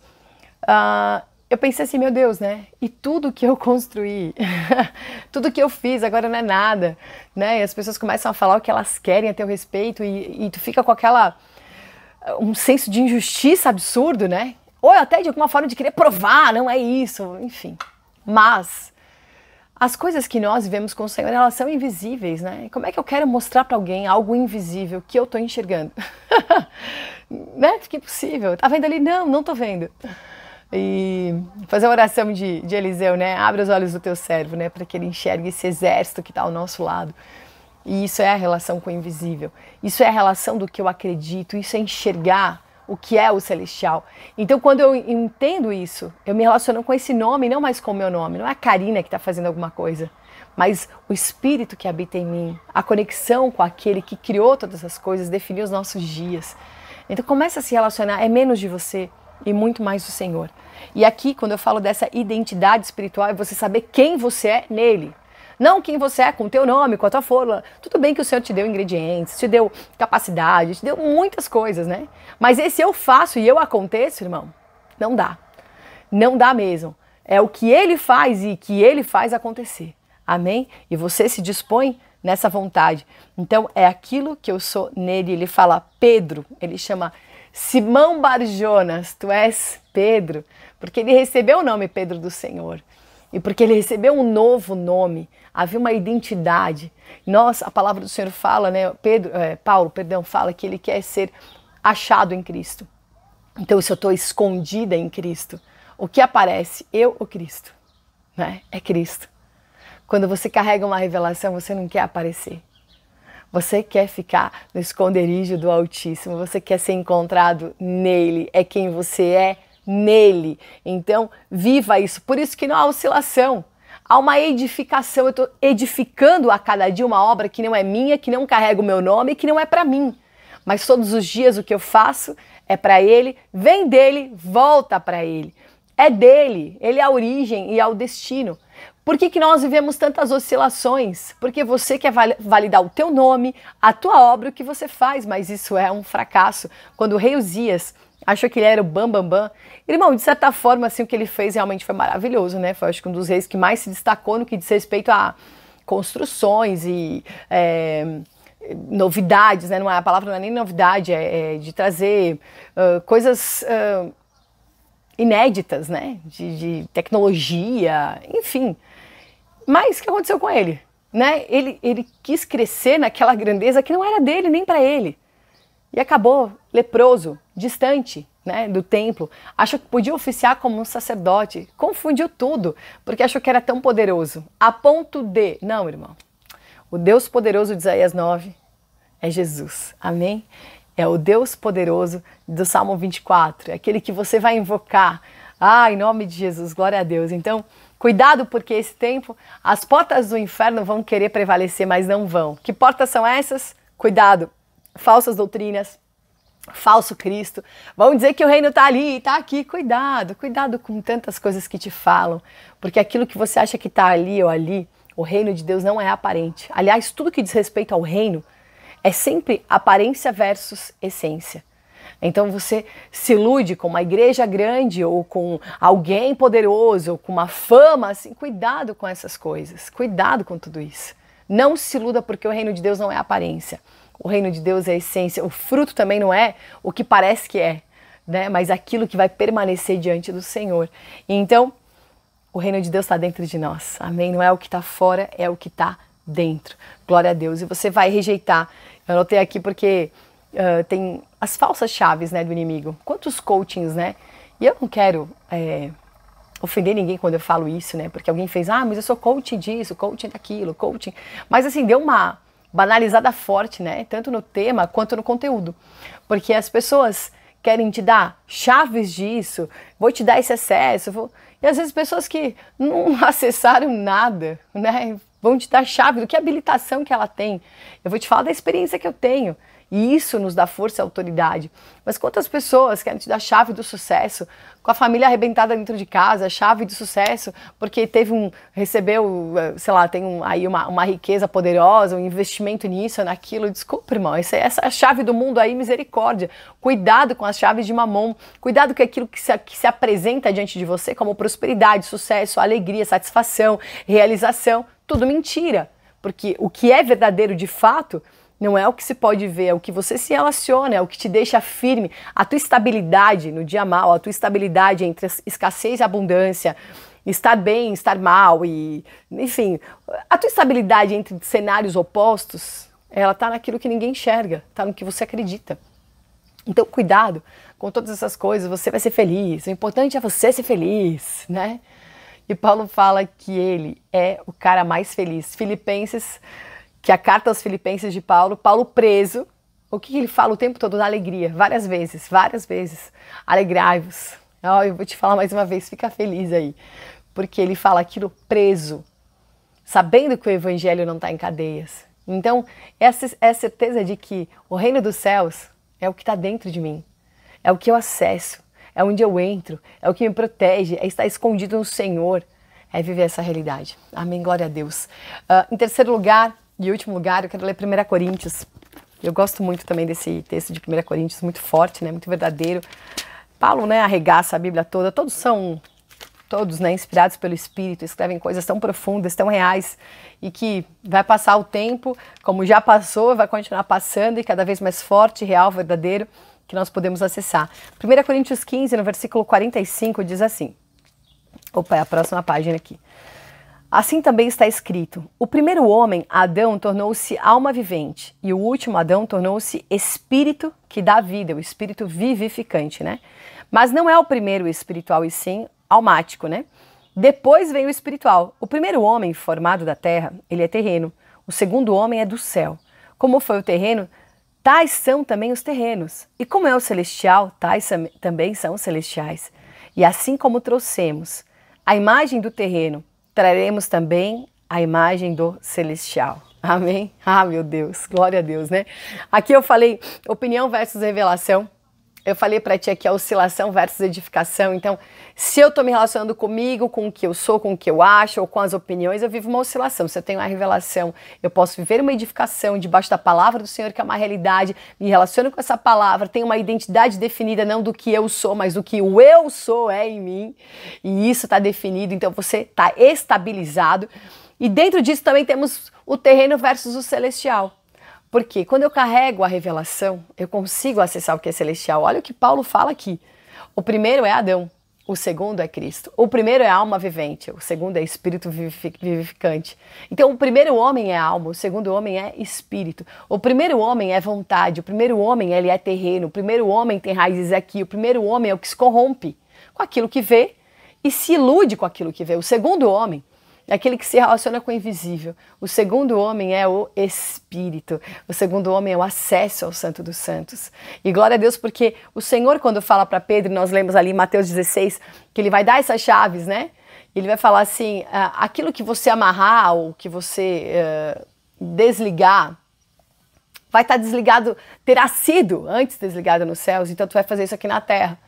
uh, eu pensei assim, meu Deus, né? E tudo que eu construí, (laughs) tudo que eu fiz agora não é nada, né? E as pessoas começam a falar o que elas querem a teu respeito e, e tu fica com aquela um senso de injustiça absurdo, né? Ou até de alguma forma de querer provar, não é isso, enfim. Mas as coisas que nós vivemos com o Senhor, elas são invisíveis, né? Como é que eu quero mostrar para alguém algo invisível que eu estou enxergando? (laughs) né? Fica impossível. Tá vendo ali? Não, não tô vendo e fazer a oração de, de Eliseu, né? Abre os olhos do teu servo, né? Para que ele enxergue esse exército que está ao nosso lado. E isso é a relação com o invisível. Isso é a relação do que eu acredito. Isso é enxergar o que é o celestial. Então, quando eu entendo isso, eu me relaciono com esse nome, não mais com o meu nome. Não é a Karina que está fazendo alguma coisa, mas o Espírito que habita em mim, a conexão com aquele que criou todas as coisas, definiu os nossos dias. Então, começa a se relacionar. É menos de você e muito mais o Senhor. E aqui, quando eu falo dessa identidade espiritual, é você saber quem você é nele. Não quem você é com o teu nome, com a tua fórmula. Tudo bem que o Senhor te deu ingredientes, te deu capacidade, te deu muitas coisas, né? Mas esse eu faço e eu aconteço, irmão, não dá. Não dá mesmo. É o que ele faz e que ele faz acontecer. Amém? E você se dispõe nessa vontade. Então é aquilo que eu sou nele. Ele fala, Pedro, ele chama Simão Barjonas, tu és Pedro, porque ele recebeu o nome Pedro do Senhor. E porque ele recebeu um novo nome, havia uma identidade. Nós, a palavra do Senhor fala, né? Pedro, é, Paulo, perdão, fala que ele quer ser achado em Cristo. Então, se eu estou escondida em Cristo, o que aparece? Eu ou Cristo? Né? É Cristo. Quando você carrega uma revelação, você não quer aparecer. Você quer ficar no esconderijo do Altíssimo, você quer ser encontrado nele, é quem você é nele. Então, viva isso. Por isso que não há oscilação. Há uma edificação. Eu estou edificando a cada dia uma obra que não é minha, que não carrega o meu nome, e que não é para mim. Mas todos os dias o que eu faço é para ele, vem dele, volta para ele. É dele, ele é a origem e é o destino. Por que, que nós vivemos tantas oscilações? Porque você quer validar o teu nome, a tua obra, o que você faz, mas isso é um fracasso. Quando o rei Uzias achou que ele era o bambambam, bam, bam. irmão, de certa forma, assim, o que ele fez realmente foi maravilhoso, né? Foi, acho que um dos reis que mais se destacou no que diz respeito a construções e... É, novidades, né? Não é, a palavra não é nem novidade, é, é de trazer uh, coisas uh, inéditas, né? De, de, tecnologia, enfim. Mas o que aconteceu com ele? Né? Ele, ele quis crescer naquela grandeza que não era dele nem para ele. E acabou leproso, distante né, do templo. Achou que podia oficiar como um sacerdote. Confundiu tudo, porque achou que era tão poderoso. A ponto de. Não, irmão. O Deus poderoso de Isaías 9 é Jesus. Amém? É o Deus poderoso do Salmo 24. É aquele que você vai invocar. Ah, em nome de Jesus, glória a Deus. Então. Cuidado, porque esse tempo as portas do inferno vão querer prevalecer, mas não vão. Que portas são essas? Cuidado, falsas doutrinas, falso Cristo. Vão dizer que o reino está ali, está aqui. Cuidado, cuidado com tantas coisas que te falam, porque aquilo que você acha que está ali ou ali, o reino de Deus não é aparente. Aliás, tudo que diz respeito ao reino é sempre aparência versus essência. Então você se ilude com uma igreja grande ou com alguém poderoso, ou com uma fama, assim, cuidado com essas coisas, cuidado com tudo isso. Não se iluda porque o reino de Deus não é aparência. O reino de Deus é a essência, o fruto também não é o que parece que é, né? Mas aquilo que vai permanecer diante do Senhor. Então, o reino de Deus está dentro de nós. Amém? Não é o que está fora, é o que está dentro. Glória a Deus. E você vai rejeitar. Eu anotei aqui porque uh, tem as falsas chaves né, do inimigo. Quantos coachings, né? E eu não quero é, ofender ninguém quando eu falo isso, né? Porque alguém fez, ah, mas eu sou coach disso, coaching daquilo, coaching. Mas assim, deu uma banalizada forte, né? Tanto no tema quanto no conteúdo. Porque as pessoas querem te dar chaves disso, vou te dar esse acesso. Vou... E às vezes pessoas que não (laughs) acessaram nada, né? Vão te dar chave do que habilitação que ela tem. Eu vou te falar da experiência que eu tenho. E isso nos dá força e autoridade. Mas quantas pessoas querem te dar a chave do sucesso, com a família arrebentada dentro de casa, a chave do sucesso, porque teve um, recebeu, eh, sei lá, tem um, aí uma, uma riqueza poderosa, um investimento nisso, naquilo. Desculpa, irmão, essa, essa é a chave do mundo aí, misericórdia. Cuidado com as chaves de mamon, cuidado com aquilo que se, que se apresenta diante de você como prosperidade, sucesso, alegria, satisfação, realização. Tudo mentira, porque o que é verdadeiro de fato não é o que se pode ver, é o que você se relaciona, é o que te deixa firme. A tua estabilidade no dia mal, a tua estabilidade entre escassez e abundância, estar bem, estar mal e, enfim, a tua estabilidade entre cenários opostos, ela está naquilo que ninguém enxerga, está no que você acredita. Então, cuidado com todas essas coisas, você vai ser feliz. O importante é você ser feliz, né? E Paulo fala que ele é o cara mais feliz. Filipenses que é a carta aos Filipenses de Paulo, Paulo preso. O que ele fala o tempo todo? Na alegria, várias vezes, várias vezes. Alegrai-vos. Oh, eu vou te falar mais uma vez, fica feliz aí. Porque ele fala aquilo preso, sabendo que o evangelho não está em cadeias. Então, essa é a certeza de que o reino dos céus é o que está dentro de mim, é o que eu acesso, é onde eu entro, é o que me protege, é estar escondido no Senhor, é viver essa realidade. Amém, glória a Deus. Uh, em terceiro lugar, e último lugar, eu quero ler 1 Coríntios. Eu gosto muito também desse texto de 1 Coríntios, muito forte, né? muito verdadeiro. Paulo né, arregaça a Bíblia toda, todos são todos né, inspirados pelo Espírito, escrevem coisas tão profundas, tão reais, e que vai passar o tempo, como já passou, vai continuar passando, e cada vez mais forte, real, verdadeiro, que nós podemos acessar. 1 Coríntios 15, no versículo 45, diz assim, opa, é a próxima página aqui. Assim também está escrito: O primeiro homem, Adão, tornou-se alma vivente, e o último Adão tornou-se espírito que dá vida, o espírito vivificante, né? Mas não é o primeiro espiritual e sim almático, né? Depois vem o espiritual. O primeiro homem formado da terra, ele é terreno. O segundo homem é do céu. Como foi o terreno, tais são também os terrenos. E como é o celestial, tais também são os celestiais. E assim como trouxemos a imagem do terreno traremos também a imagem do celestial. Amém? Ah, meu Deus, glória a Deus, né? Aqui eu falei opinião versus revelação. Eu falei para ti aqui a oscilação versus edificação. Então, se eu estou me relacionando comigo, com o que eu sou, com o que eu acho, ou com as opiniões, eu vivo uma oscilação. Se eu tenho uma revelação, eu posso viver uma edificação debaixo da palavra do Senhor, que é uma realidade, me relaciono com essa palavra, tenho uma identidade definida não do que eu sou, mas do que o eu sou é em mim. E isso está definido, então você está estabilizado. E dentro disso também temos o terreno versus o celestial. Porque quando eu carrego a revelação, eu consigo acessar o que é celestial. Olha o que Paulo fala aqui. O primeiro é Adão, o segundo é Cristo. O primeiro é alma vivente, o segundo é espírito vivificante. Então, o primeiro homem é alma, o segundo homem é espírito. O primeiro homem é vontade, o primeiro homem ele é terreno, o primeiro homem tem raízes aqui, o primeiro homem é o que se corrompe com aquilo que vê e se ilude com aquilo que vê. O segundo homem aquele que se relaciona com o invisível. O segundo homem é o Espírito. O segundo homem é o acesso ao Santo dos Santos. E glória a Deus, porque o Senhor, quando fala para Pedro, nós lemos ali em Mateus 16, que ele vai dar essas chaves, né? Ele vai falar assim: ah, aquilo que você amarrar ou que você uh, desligar, vai estar tá desligado, terá sido antes desligado nos céus, então tu vai fazer isso aqui na terra.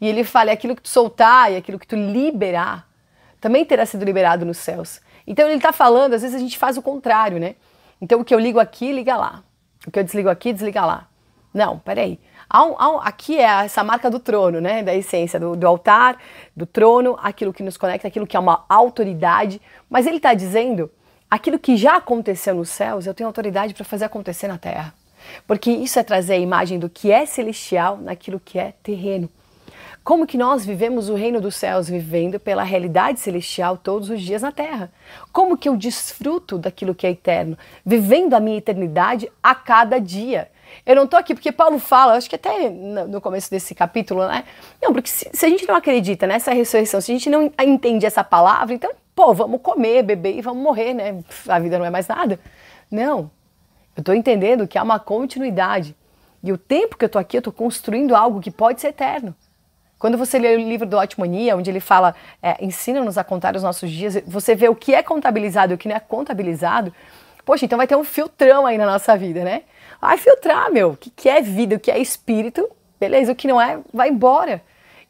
E ele fala: é aquilo que tu soltar e é aquilo que tu liberar, também terá sido liberado nos céus. Então ele está falando, às vezes a gente faz o contrário, né? Então o que eu ligo aqui, liga lá. O que eu desligo aqui, desliga lá. Não, peraí. Há um, há um, aqui é essa marca do trono, né? Da essência, do, do altar, do trono, aquilo que nos conecta, aquilo que é uma autoridade. Mas ele está dizendo: aquilo que já aconteceu nos céus, eu tenho autoridade para fazer acontecer na terra. Porque isso é trazer a imagem do que é celestial naquilo que é terreno. Como que nós vivemos o reino dos céus vivendo pela realidade celestial todos os dias na terra? Como que eu desfruto daquilo que é eterno, vivendo a minha eternidade a cada dia? Eu não estou aqui porque Paulo fala, acho que até no começo desse capítulo, né? Não, porque se, se a gente não acredita nessa ressurreição, se a gente não entende essa palavra, então, pô, vamos comer, beber e vamos morrer, né? A vida não é mais nada. Não. Eu estou entendendo que há uma continuidade. E o tempo que eu estou aqui, eu estou construindo algo que pode ser eterno. Quando você lê o livro do Otmonia, onde ele fala, é, ensina-nos a contar os nossos dias, você vê o que é contabilizado e o que não é contabilizado, poxa, então vai ter um filtrão aí na nossa vida, né? Vai filtrar, meu, o que, que é vida, o que é espírito, beleza, o que não é, vai embora.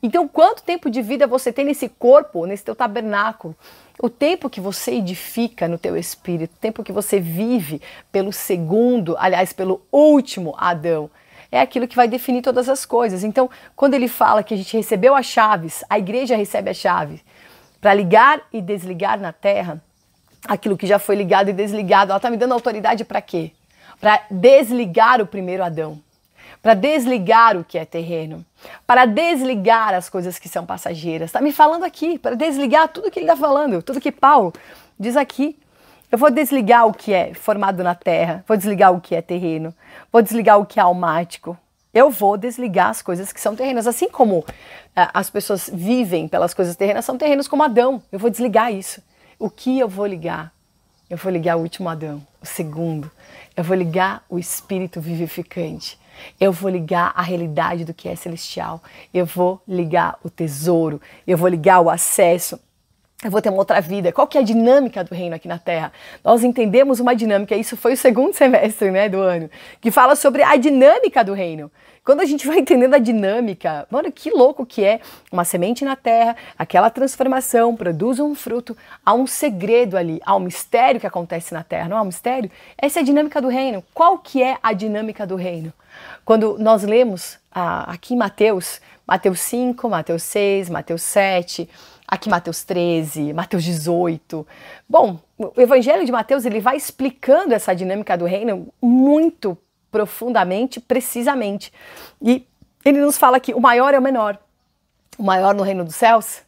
Então, quanto tempo de vida você tem nesse corpo, nesse teu tabernáculo? O tempo que você edifica no teu espírito, o tempo que você vive pelo segundo, aliás, pelo último Adão, é aquilo que vai definir todas as coisas. Então, quando ele fala que a gente recebeu as chaves, a igreja recebe a chave para ligar e desligar na terra aquilo que já foi ligado e desligado. Ela está me dando autoridade para quê? Para desligar o primeiro Adão para desligar o que é terreno, para desligar as coisas que são passageiras. Está me falando aqui, para desligar tudo que ele está falando, tudo que Paulo diz aqui. Eu vou desligar o que é formado na terra, vou desligar o que é terreno, vou desligar o que é almático. Eu vou desligar as coisas que são terrenas, assim como uh, as pessoas vivem pelas coisas terrenas, são terrenos como Adão. Eu vou desligar isso. O que eu vou ligar? Eu vou ligar o último Adão, o segundo. Eu vou ligar o espírito vivificante. Eu vou ligar a realidade do que é celestial. Eu vou ligar o tesouro. Eu vou ligar o acesso eu vou ter uma outra vida. Qual que é a dinâmica do reino aqui na Terra? Nós entendemos uma dinâmica, isso foi o segundo (laughs) semestre né, do ano, que fala sobre a dinâmica do reino. Quando a gente vai entendendo a dinâmica, mano, que louco que é uma semente na terra, aquela transformação produz um fruto, há um segredo ali, há um mistério que acontece na terra, não há um mistério? Essa é a dinâmica do reino. Qual que é a dinâmica do reino? Quando nós lemos ah, aqui em Mateus, Mateus 5, Mateus 6, Mateus 7, Aqui Mateus 13, Mateus 18. Bom, o Evangelho de Mateus ele vai explicando essa dinâmica do reino muito profundamente, precisamente. E ele nos fala que o maior é o menor. O maior no reino dos céus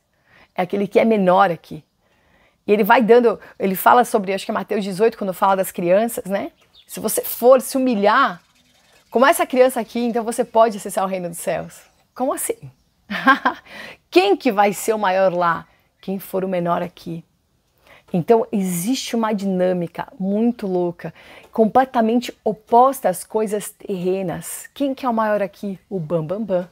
é aquele que é menor aqui. E ele vai dando, ele fala sobre, acho que é Mateus 18, quando fala das crianças, né? Se você for se humilhar, como essa criança aqui, então você pode acessar o reino dos céus. Como assim? (laughs) Quem que vai ser o maior lá? Quem for o menor aqui. Então existe uma dinâmica muito louca, completamente oposta às coisas terrenas. Quem que é o maior aqui? O bam bam bam.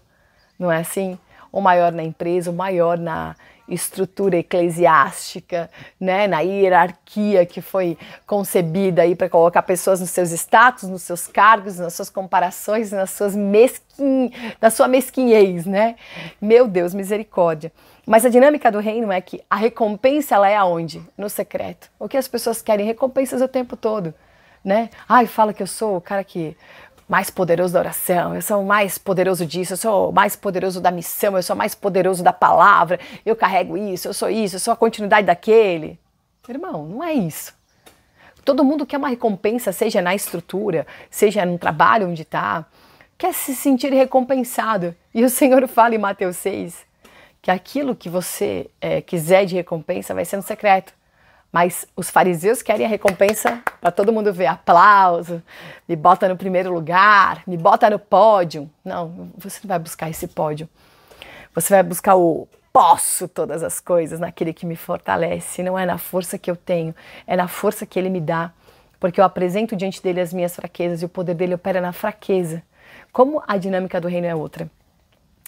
Não é assim? O maior na empresa, o maior na estrutura eclesiástica, né, na hierarquia que foi concebida aí para colocar pessoas nos seus status, nos seus cargos, nas suas comparações, nas suas mesquin... na sua mesquinhez, né? Meu Deus, misericórdia. Mas a dinâmica do reino é que a recompensa ela é aonde? No secreto. O que as pessoas querem recompensas o tempo todo, né? Ai, fala que eu sou o cara que mais poderoso da oração, eu sou o mais poderoso disso, eu sou o mais poderoso da missão, eu sou o mais poderoso da palavra, eu carrego isso, eu sou isso, eu sou a continuidade daquele. Irmão, não é isso. Todo mundo quer uma recompensa, seja na estrutura, seja no trabalho onde está, quer se sentir recompensado. E o Senhor fala em Mateus 6 que aquilo que você é, quiser de recompensa vai ser no secreto. Mas os fariseus querem a recompensa para todo mundo ver aplauso, me bota no primeiro lugar, me bota no pódio. Não, você não vai buscar esse pódio. Você vai buscar o posso todas as coisas naquele que me fortalece. Não é na força que eu tenho, é na força que ele me dá. Porque eu apresento diante dele as minhas fraquezas e o poder dele opera na fraqueza. Como a dinâmica do reino é outra.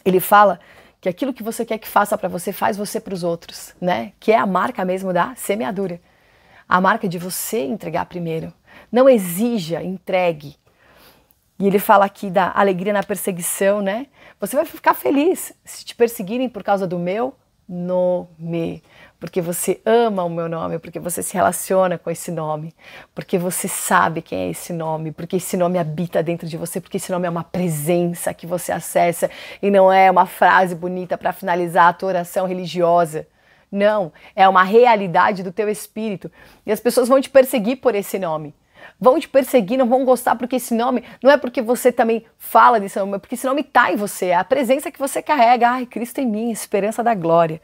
Ele fala que aquilo que você quer que faça para você faz você para os outros, né? Que é a marca mesmo da semeadura. A marca de você entregar primeiro. Não exija, entregue. E ele fala aqui da alegria na perseguição, né? Você vai ficar feliz se te perseguirem por causa do meu, nome, porque você ama o meu nome, porque você se relaciona com esse nome, porque você sabe quem é esse nome, porque esse nome habita dentro de você, porque esse nome é uma presença que você acessa e não é uma frase bonita para finalizar a tua oração religiosa. Não, é uma realidade do teu espírito. E as pessoas vão te perseguir por esse nome vão te perseguir, não vão gostar, porque esse nome não é porque você também fala desse nome, é porque esse nome está em você, é a presença que você carrega. Ai, Cristo em mim, esperança da glória.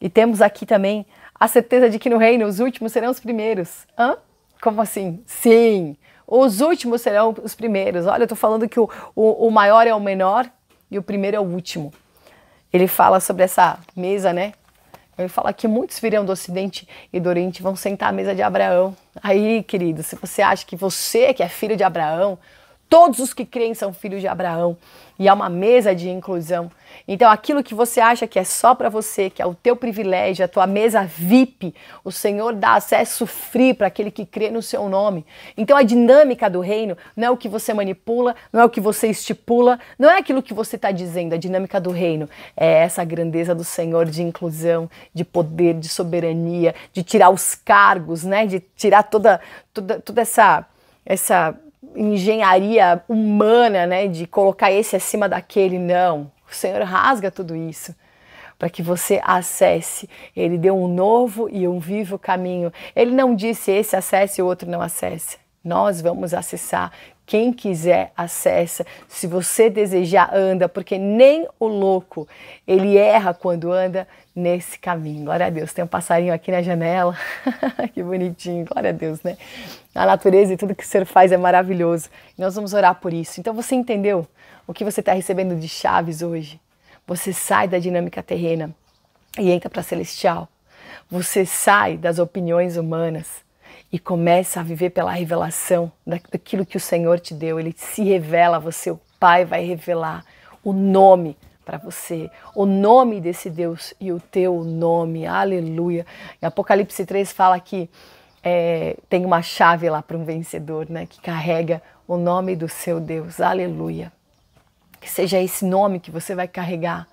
E temos aqui também a certeza de que no reino os últimos serão os primeiros. Hã? Como assim? Sim, os últimos serão os primeiros. Olha, eu estou falando que o, o, o maior é o menor e o primeiro é o último. Ele fala sobre essa mesa, né? Ele fala que muitos virão do Ocidente e do Oriente vão sentar à mesa de Abraão. Aí, querido, se você acha que você que é filho de Abraão, Todos os que creem são filhos de Abraão e há uma mesa de inclusão. Então, aquilo que você acha que é só para você, que é o teu privilégio, a tua mesa VIP, o Senhor dá acesso free para aquele que crê no seu nome. Então, a dinâmica do reino não é o que você manipula, não é o que você estipula, não é aquilo que você está dizendo. A dinâmica do reino é essa grandeza do Senhor de inclusão, de poder, de soberania, de tirar os cargos, né? De tirar toda toda, toda essa essa engenharia humana, né, de colocar esse acima daquele, não. O Senhor rasga tudo isso para que você acesse. Ele deu um novo e um vivo caminho. Ele não disse esse acesse e o outro não acesse. Nós vamos acessar. Quem quiser acessa. Se você desejar anda, porque nem o louco ele erra quando anda, nesse caminho. Glória a Deus. Tem um passarinho aqui na janela. (laughs) que bonitinho. Glória a Deus, né? A natureza e tudo que o Senhor faz é maravilhoso. E nós vamos orar por isso. Então você entendeu o que você está recebendo de chaves hoje? Você sai da dinâmica terrena e entra para celestial. Você sai das opiniões humanas e começa a viver pela revelação daquilo que o Senhor te deu. Ele se revela a você, o Pai vai revelar o nome para você o nome desse Deus e o teu nome. Aleluia. Em Apocalipse 3 fala que é, tem uma chave lá para um vencedor, né? Que carrega o nome do seu Deus. Aleluia. Que seja esse nome que você vai carregar.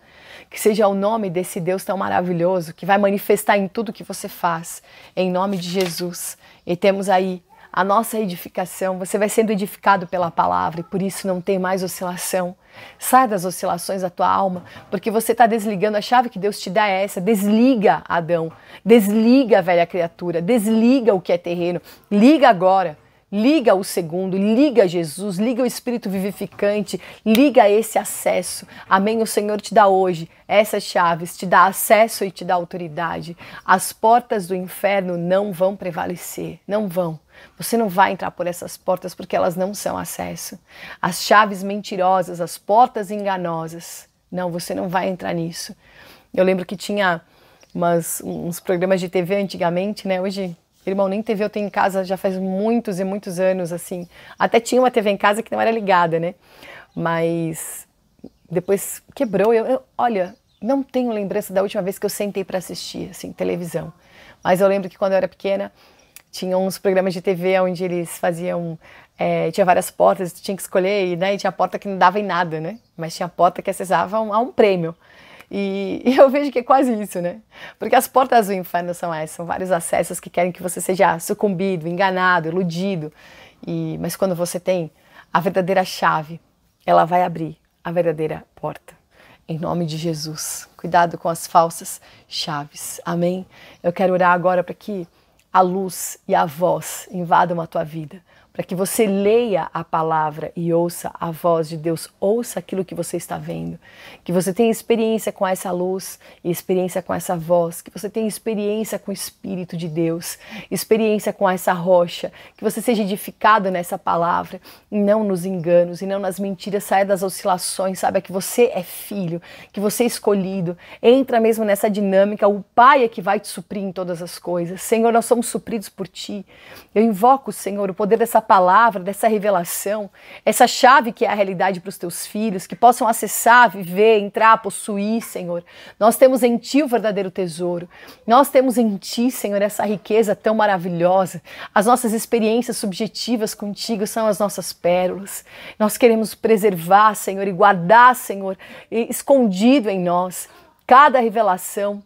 Que seja o nome desse Deus tão maravilhoso que vai manifestar em tudo que você faz. Em nome de Jesus. E temos aí a nossa edificação. Você vai sendo edificado pela palavra e por isso não tem mais oscilação. Sai das oscilações da tua alma, porque você está desligando a chave que Deus te dá é essa. Desliga, Adão. Desliga velha criatura. Desliga o que é terreno. Liga agora. Liga o segundo, liga Jesus, liga o Espírito vivificante, liga esse acesso. Amém? O Senhor te dá hoje essas chaves, te dá acesso e te dá autoridade. As portas do inferno não vão prevalecer, não vão. Você não vai entrar por essas portas porque elas não são acesso. As chaves mentirosas, as portas enganosas. Não, você não vai entrar nisso. Eu lembro que tinha umas, uns programas de TV antigamente, né? Hoje, irmão, nem TV eu tenho em casa já faz muitos e muitos anos, assim. Até tinha uma TV em casa que não era ligada, né? Mas depois quebrou. eu, eu olha, não tenho lembrança da última vez que eu sentei para assistir assim televisão. Mas eu lembro que quando eu era pequena, tinha uns programas de TV onde eles faziam. É, tinha várias portas, tu tinha que escolher, e, né? E tinha porta que não dava em nada, né? Mas tinha porta que acessava a um, a um prêmio. E, (laughs) e, eu vejo que é quase isso, né? Porque as portas do inferno são essas, são vários acessos que querem que você seja sucumbido, enganado, iludido. E, mas quando você tem a verdadeira chave, ela vai abrir a verdadeira porta. Em nome de Jesus. Cuidado com as falsas chaves. Amém? Eu quero orar agora para que a luz e a voz invadam a tua vida para que você leia a palavra e ouça a voz de Deus, ouça aquilo que você está vendo, que você tenha experiência com essa luz e experiência com essa voz, que você tenha experiência com o Espírito de Deus, experiência com essa rocha, que você seja edificado nessa palavra, e não nos enganos e não nas mentiras, saia das oscilações, saiba que você é filho, que você é escolhido, entra mesmo nessa dinâmica, o Pai é que vai te suprir em todas as coisas. Senhor, nós somos supridos por Ti. Eu invoco, Senhor, o poder dessa palavra, dessa revelação, essa chave que é a realidade para os teus filhos, que possam acessar, viver, entrar, possuir, Senhor. Nós temos em Ti o verdadeiro tesouro. Nós temos em Ti, Senhor, essa riqueza tão maravilhosa. As nossas experiências subjetivas contigo são as nossas pérolas. Nós queremos preservar, Senhor, e guardar, Senhor, escondido em nós cada revelação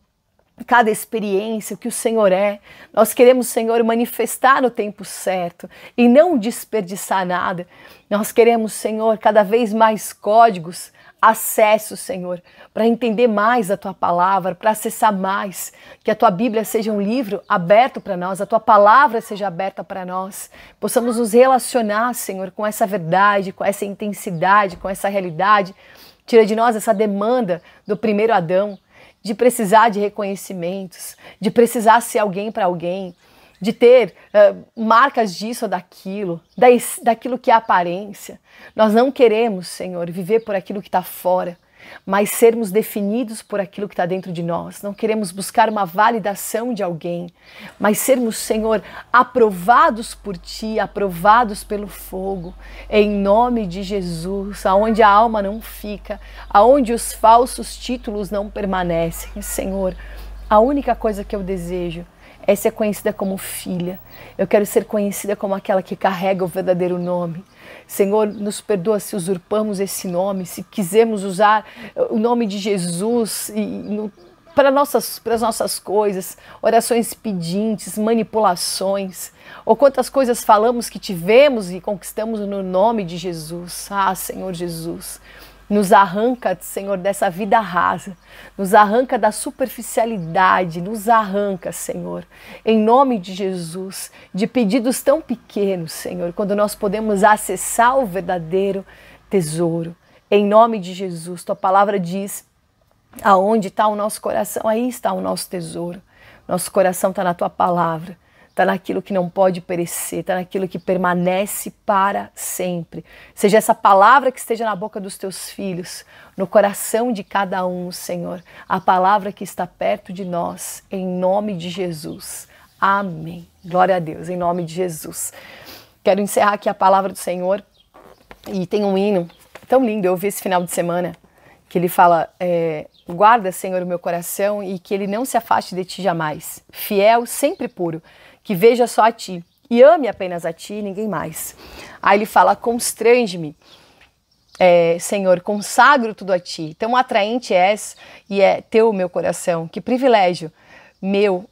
cada experiência, o que o Senhor é. Nós queremos, Senhor, manifestar no tempo certo e não desperdiçar nada. Nós queremos, Senhor, cada vez mais códigos, acesso, Senhor, para entender mais a tua palavra, para acessar mais, que a tua Bíblia seja um livro aberto para nós, a tua palavra seja aberta para nós. Possamos nos relacionar, Senhor, com essa verdade, com essa intensidade, com essa realidade. Tira de nós essa demanda do primeiro Adão de precisar de reconhecimentos, de precisar ser alguém para alguém, de ter uh, marcas disso ou daquilo, da, daquilo que é aparência. Nós não queremos, Senhor, viver por aquilo que está fora mas sermos definidos por aquilo que está dentro de nós. Não queremos buscar uma validação de alguém, mas sermos, Senhor, aprovados por Ti, aprovados pelo fogo, em nome de Jesus, aonde a alma não fica, aonde os falsos títulos não permanecem. Senhor, a única coisa que eu desejo é ser conhecida como filha. Eu quero ser conhecida como aquela que carrega o verdadeiro nome Senhor, nos perdoa se usurpamos esse nome, se quisermos usar eh, o nome de Jesus e, no, para, nossas, para as nossas coisas, orações pedintes, manipulações, ou quantas coisas falamos que tivemos e conquistamos no nome de Jesus. Ah, Senhor Jesus. Nos arranca, Senhor, dessa vida rasa, nos arranca da superficialidade, nos arranca, Senhor, em nome de Jesus, de pedidos tão pequenos, Senhor, quando nós podemos acessar o verdadeiro tesouro. Em nome de Jesus, tua palavra diz: aonde está o nosso coração, aí está o nosso tesouro. Nosso coração está na tua palavra está naquilo que não pode perecer, está naquilo que permanece para sempre. Seja essa palavra que esteja na boca dos teus filhos, no coração de cada um, Senhor, a palavra que está perto de nós, em nome de Jesus. Amém. Glória a Deus, em nome de Jesus. Quero encerrar aqui a palavra do Senhor e tem um hino tão lindo, eu ouvi esse final de semana, que ele fala: é, Guarda, Senhor, o meu coração e que ele não se afaste de ti jamais. Fiel, sempre puro que veja só a ti e ame apenas a ti e ninguém mais. Aí ele fala: constrange-me. É, Senhor, consagro tudo a ti. Tão atraente és e é teu o meu coração. Que privilégio meu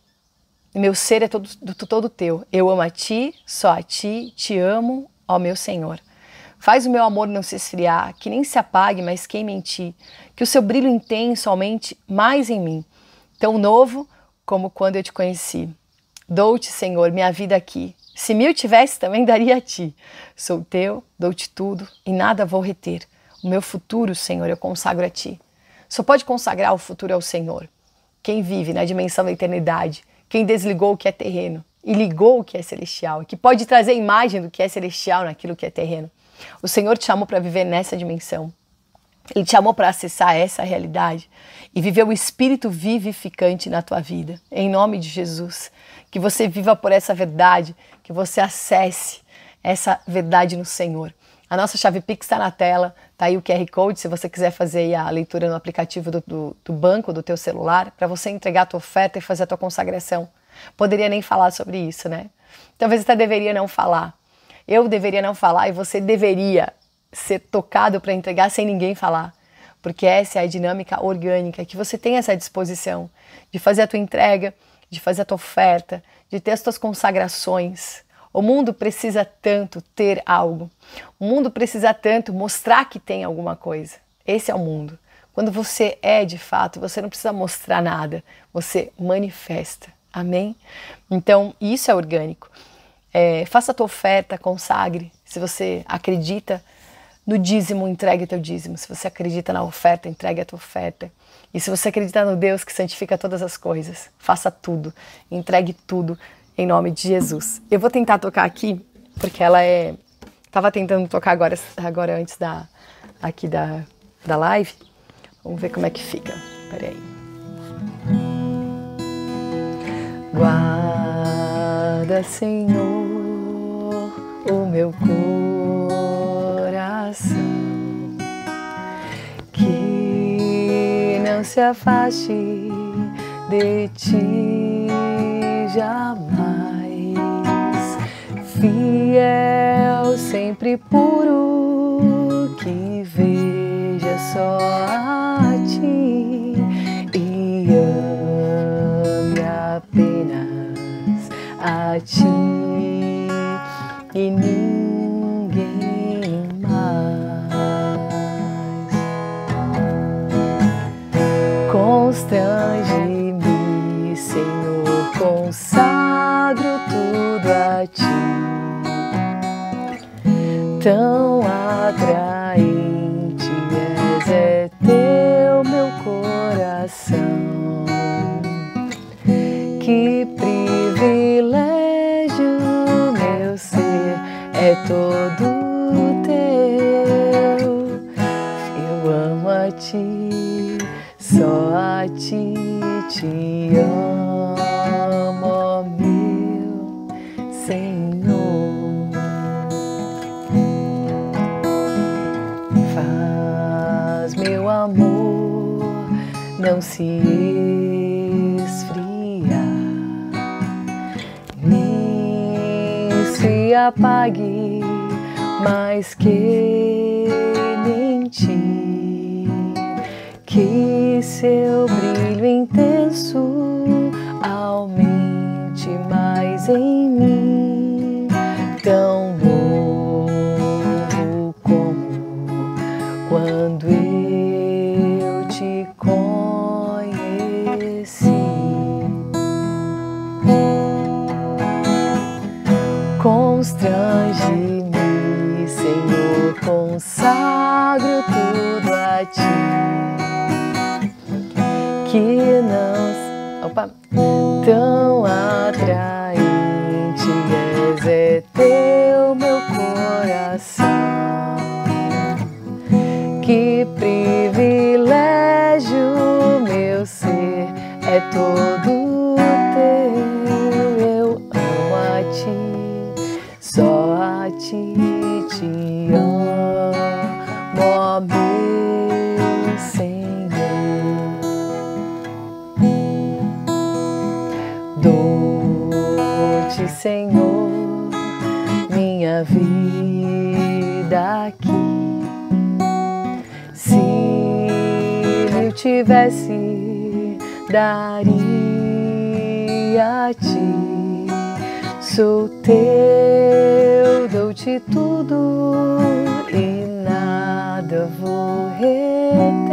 meu ser é todo, todo teu. Eu amo a ti, só a ti, te amo, ó meu Senhor. Faz o meu amor não se esfriar, que nem se apague, mas queime em ti. Que o seu brilho intenso aumente mais em mim, tão novo como quando eu te conheci. Dou-te, Senhor, minha vida aqui. Se mil tivesse, também daria a ti. Sou teu, dou-te tudo e nada vou reter. O meu futuro, Senhor, eu consagro a ti. Só pode consagrar o futuro ao Senhor. Quem vive na dimensão da eternidade, quem desligou o que é terreno e ligou o que é celestial, que pode trazer a imagem do que é celestial naquilo que é terreno. O Senhor te chamou para viver nessa dimensão. Ele te chamou para acessar essa realidade e viver o espírito vivificante na tua vida. Em nome de Jesus que você viva por essa verdade, que você acesse essa verdade no Senhor. A nossa chave Pix está na tela, tá aí o QR Code, se você quiser fazer a leitura no aplicativo do, do, do banco, do teu celular, para você entregar a tua oferta e fazer a tua consagração. Poderia nem falar sobre isso, né? Talvez até deveria não falar. Eu deveria não falar e você deveria ser tocado para entregar sem ninguém falar. Porque essa é a dinâmica orgânica, que você tem essa disposição de fazer a tua entrega, de fazer a tua oferta, de ter as tuas consagrações. O mundo precisa tanto ter algo. O mundo precisa tanto mostrar que tem alguma coisa. Esse é o mundo. Quando você é de fato, você não precisa mostrar nada, você manifesta. Amém? Então, isso é orgânico. É, faça a tua oferta, consagre. Se você acredita no dízimo, entregue teu dízimo. Se você acredita na oferta, entregue a tua oferta. E se você acreditar no Deus que santifica todas as coisas, faça tudo, entregue tudo em nome de Jesus. Eu vou tentar tocar aqui, porque ela é. Tava tentando tocar agora, agora antes da aqui da, da live. Vamos ver como é que fica. aí. Guarda, Senhor, o meu corpo se afaste de ti jamais. Fiel, sempre puro, que veja só a ti e ame apenas a ti. E tão atraente és, é teu meu coração. Que privilégio meu ser é todo teu. Eu amo a ti, só a ti te amo. não se esfria nem se apague mas que mentir, que seu brilho intenso aumente mais em mim. Tão tão atraente és, é teu meu coração. Que privilégio meu ser é todo. tivesse, daria a ti. Sou teu, dou-te tudo e nada vou reter.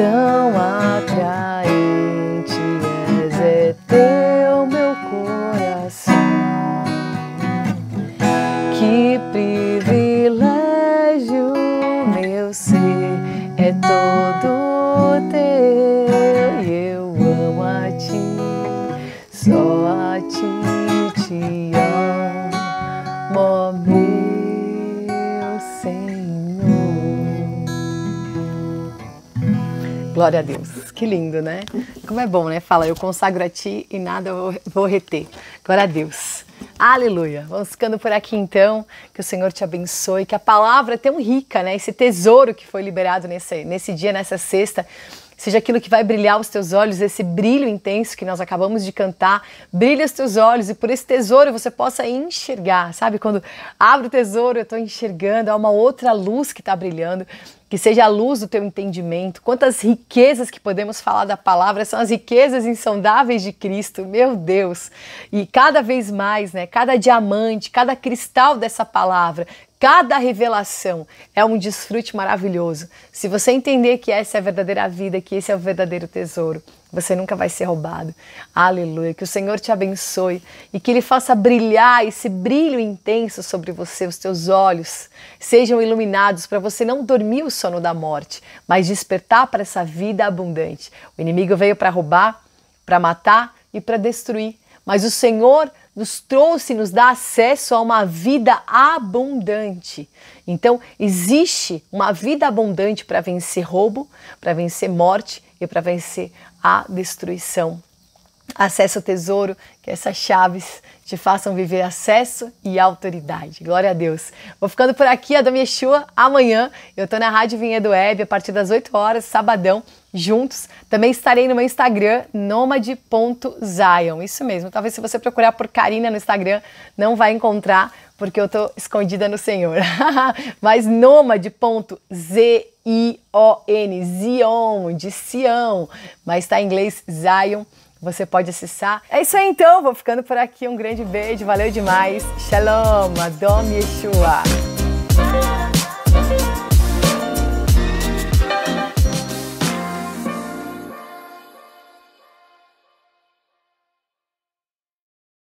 go Glória a Deus. Que lindo, né? Como é bom, né? Fala, eu consagro a ti e nada vou reter. Glória a Deus. Aleluia. Vamos ficando por aqui então. Que o Senhor te abençoe. Que a palavra é tão rica, né? Esse tesouro que foi liberado nesse, nesse dia, nessa sexta seja aquilo que vai brilhar os teus olhos, esse brilho intenso que nós acabamos de cantar, brilha os teus olhos e por esse tesouro você possa enxergar, sabe? Quando abro o tesouro, eu estou enxergando, há uma outra luz que está brilhando que seja a luz do teu entendimento. Quantas riquezas que podemos falar da palavra são as riquezas insondáveis de Cristo, meu Deus. E cada vez mais, né, cada diamante, cada cristal dessa palavra, Cada revelação é um desfrute maravilhoso. Se você entender que essa é a verdadeira vida, que esse é o verdadeiro tesouro, você nunca vai ser roubado. Aleluia. Que o Senhor te abençoe e que Ele faça brilhar esse brilho intenso sobre você, os teus olhos sejam iluminados para você não dormir o sono da morte, mas despertar para essa vida abundante. O inimigo veio para roubar, para matar e para destruir, mas o Senhor nos trouxe, nos dá acesso a uma vida abundante. Então, existe uma vida abundante para vencer roubo, para vencer morte e para vencer a destruição. Acesso ao tesouro, que é essas chaves te façam viver acesso e autoridade. Glória a Deus. Vou ficando por aqui, Adam Yeshua. Amanhã eu tô na Rádio Vinhedo Web a partir das 8 horas, sabadão, juntos. Também estarei no meu Instagram, nomade.zion. Isso mesmo. Talvez se você procurar por Karina no Instagram, não vai encontrar, porque eu tô escondida no Senhor. (laughs) Mas nomade.zion, Zion, de Sião. Mas tá em inglês Zion você pode acessar. É isso aí então, vou ficando por aqui. Um grande beijo, valeu demais. Shalom, Adom Yeshua.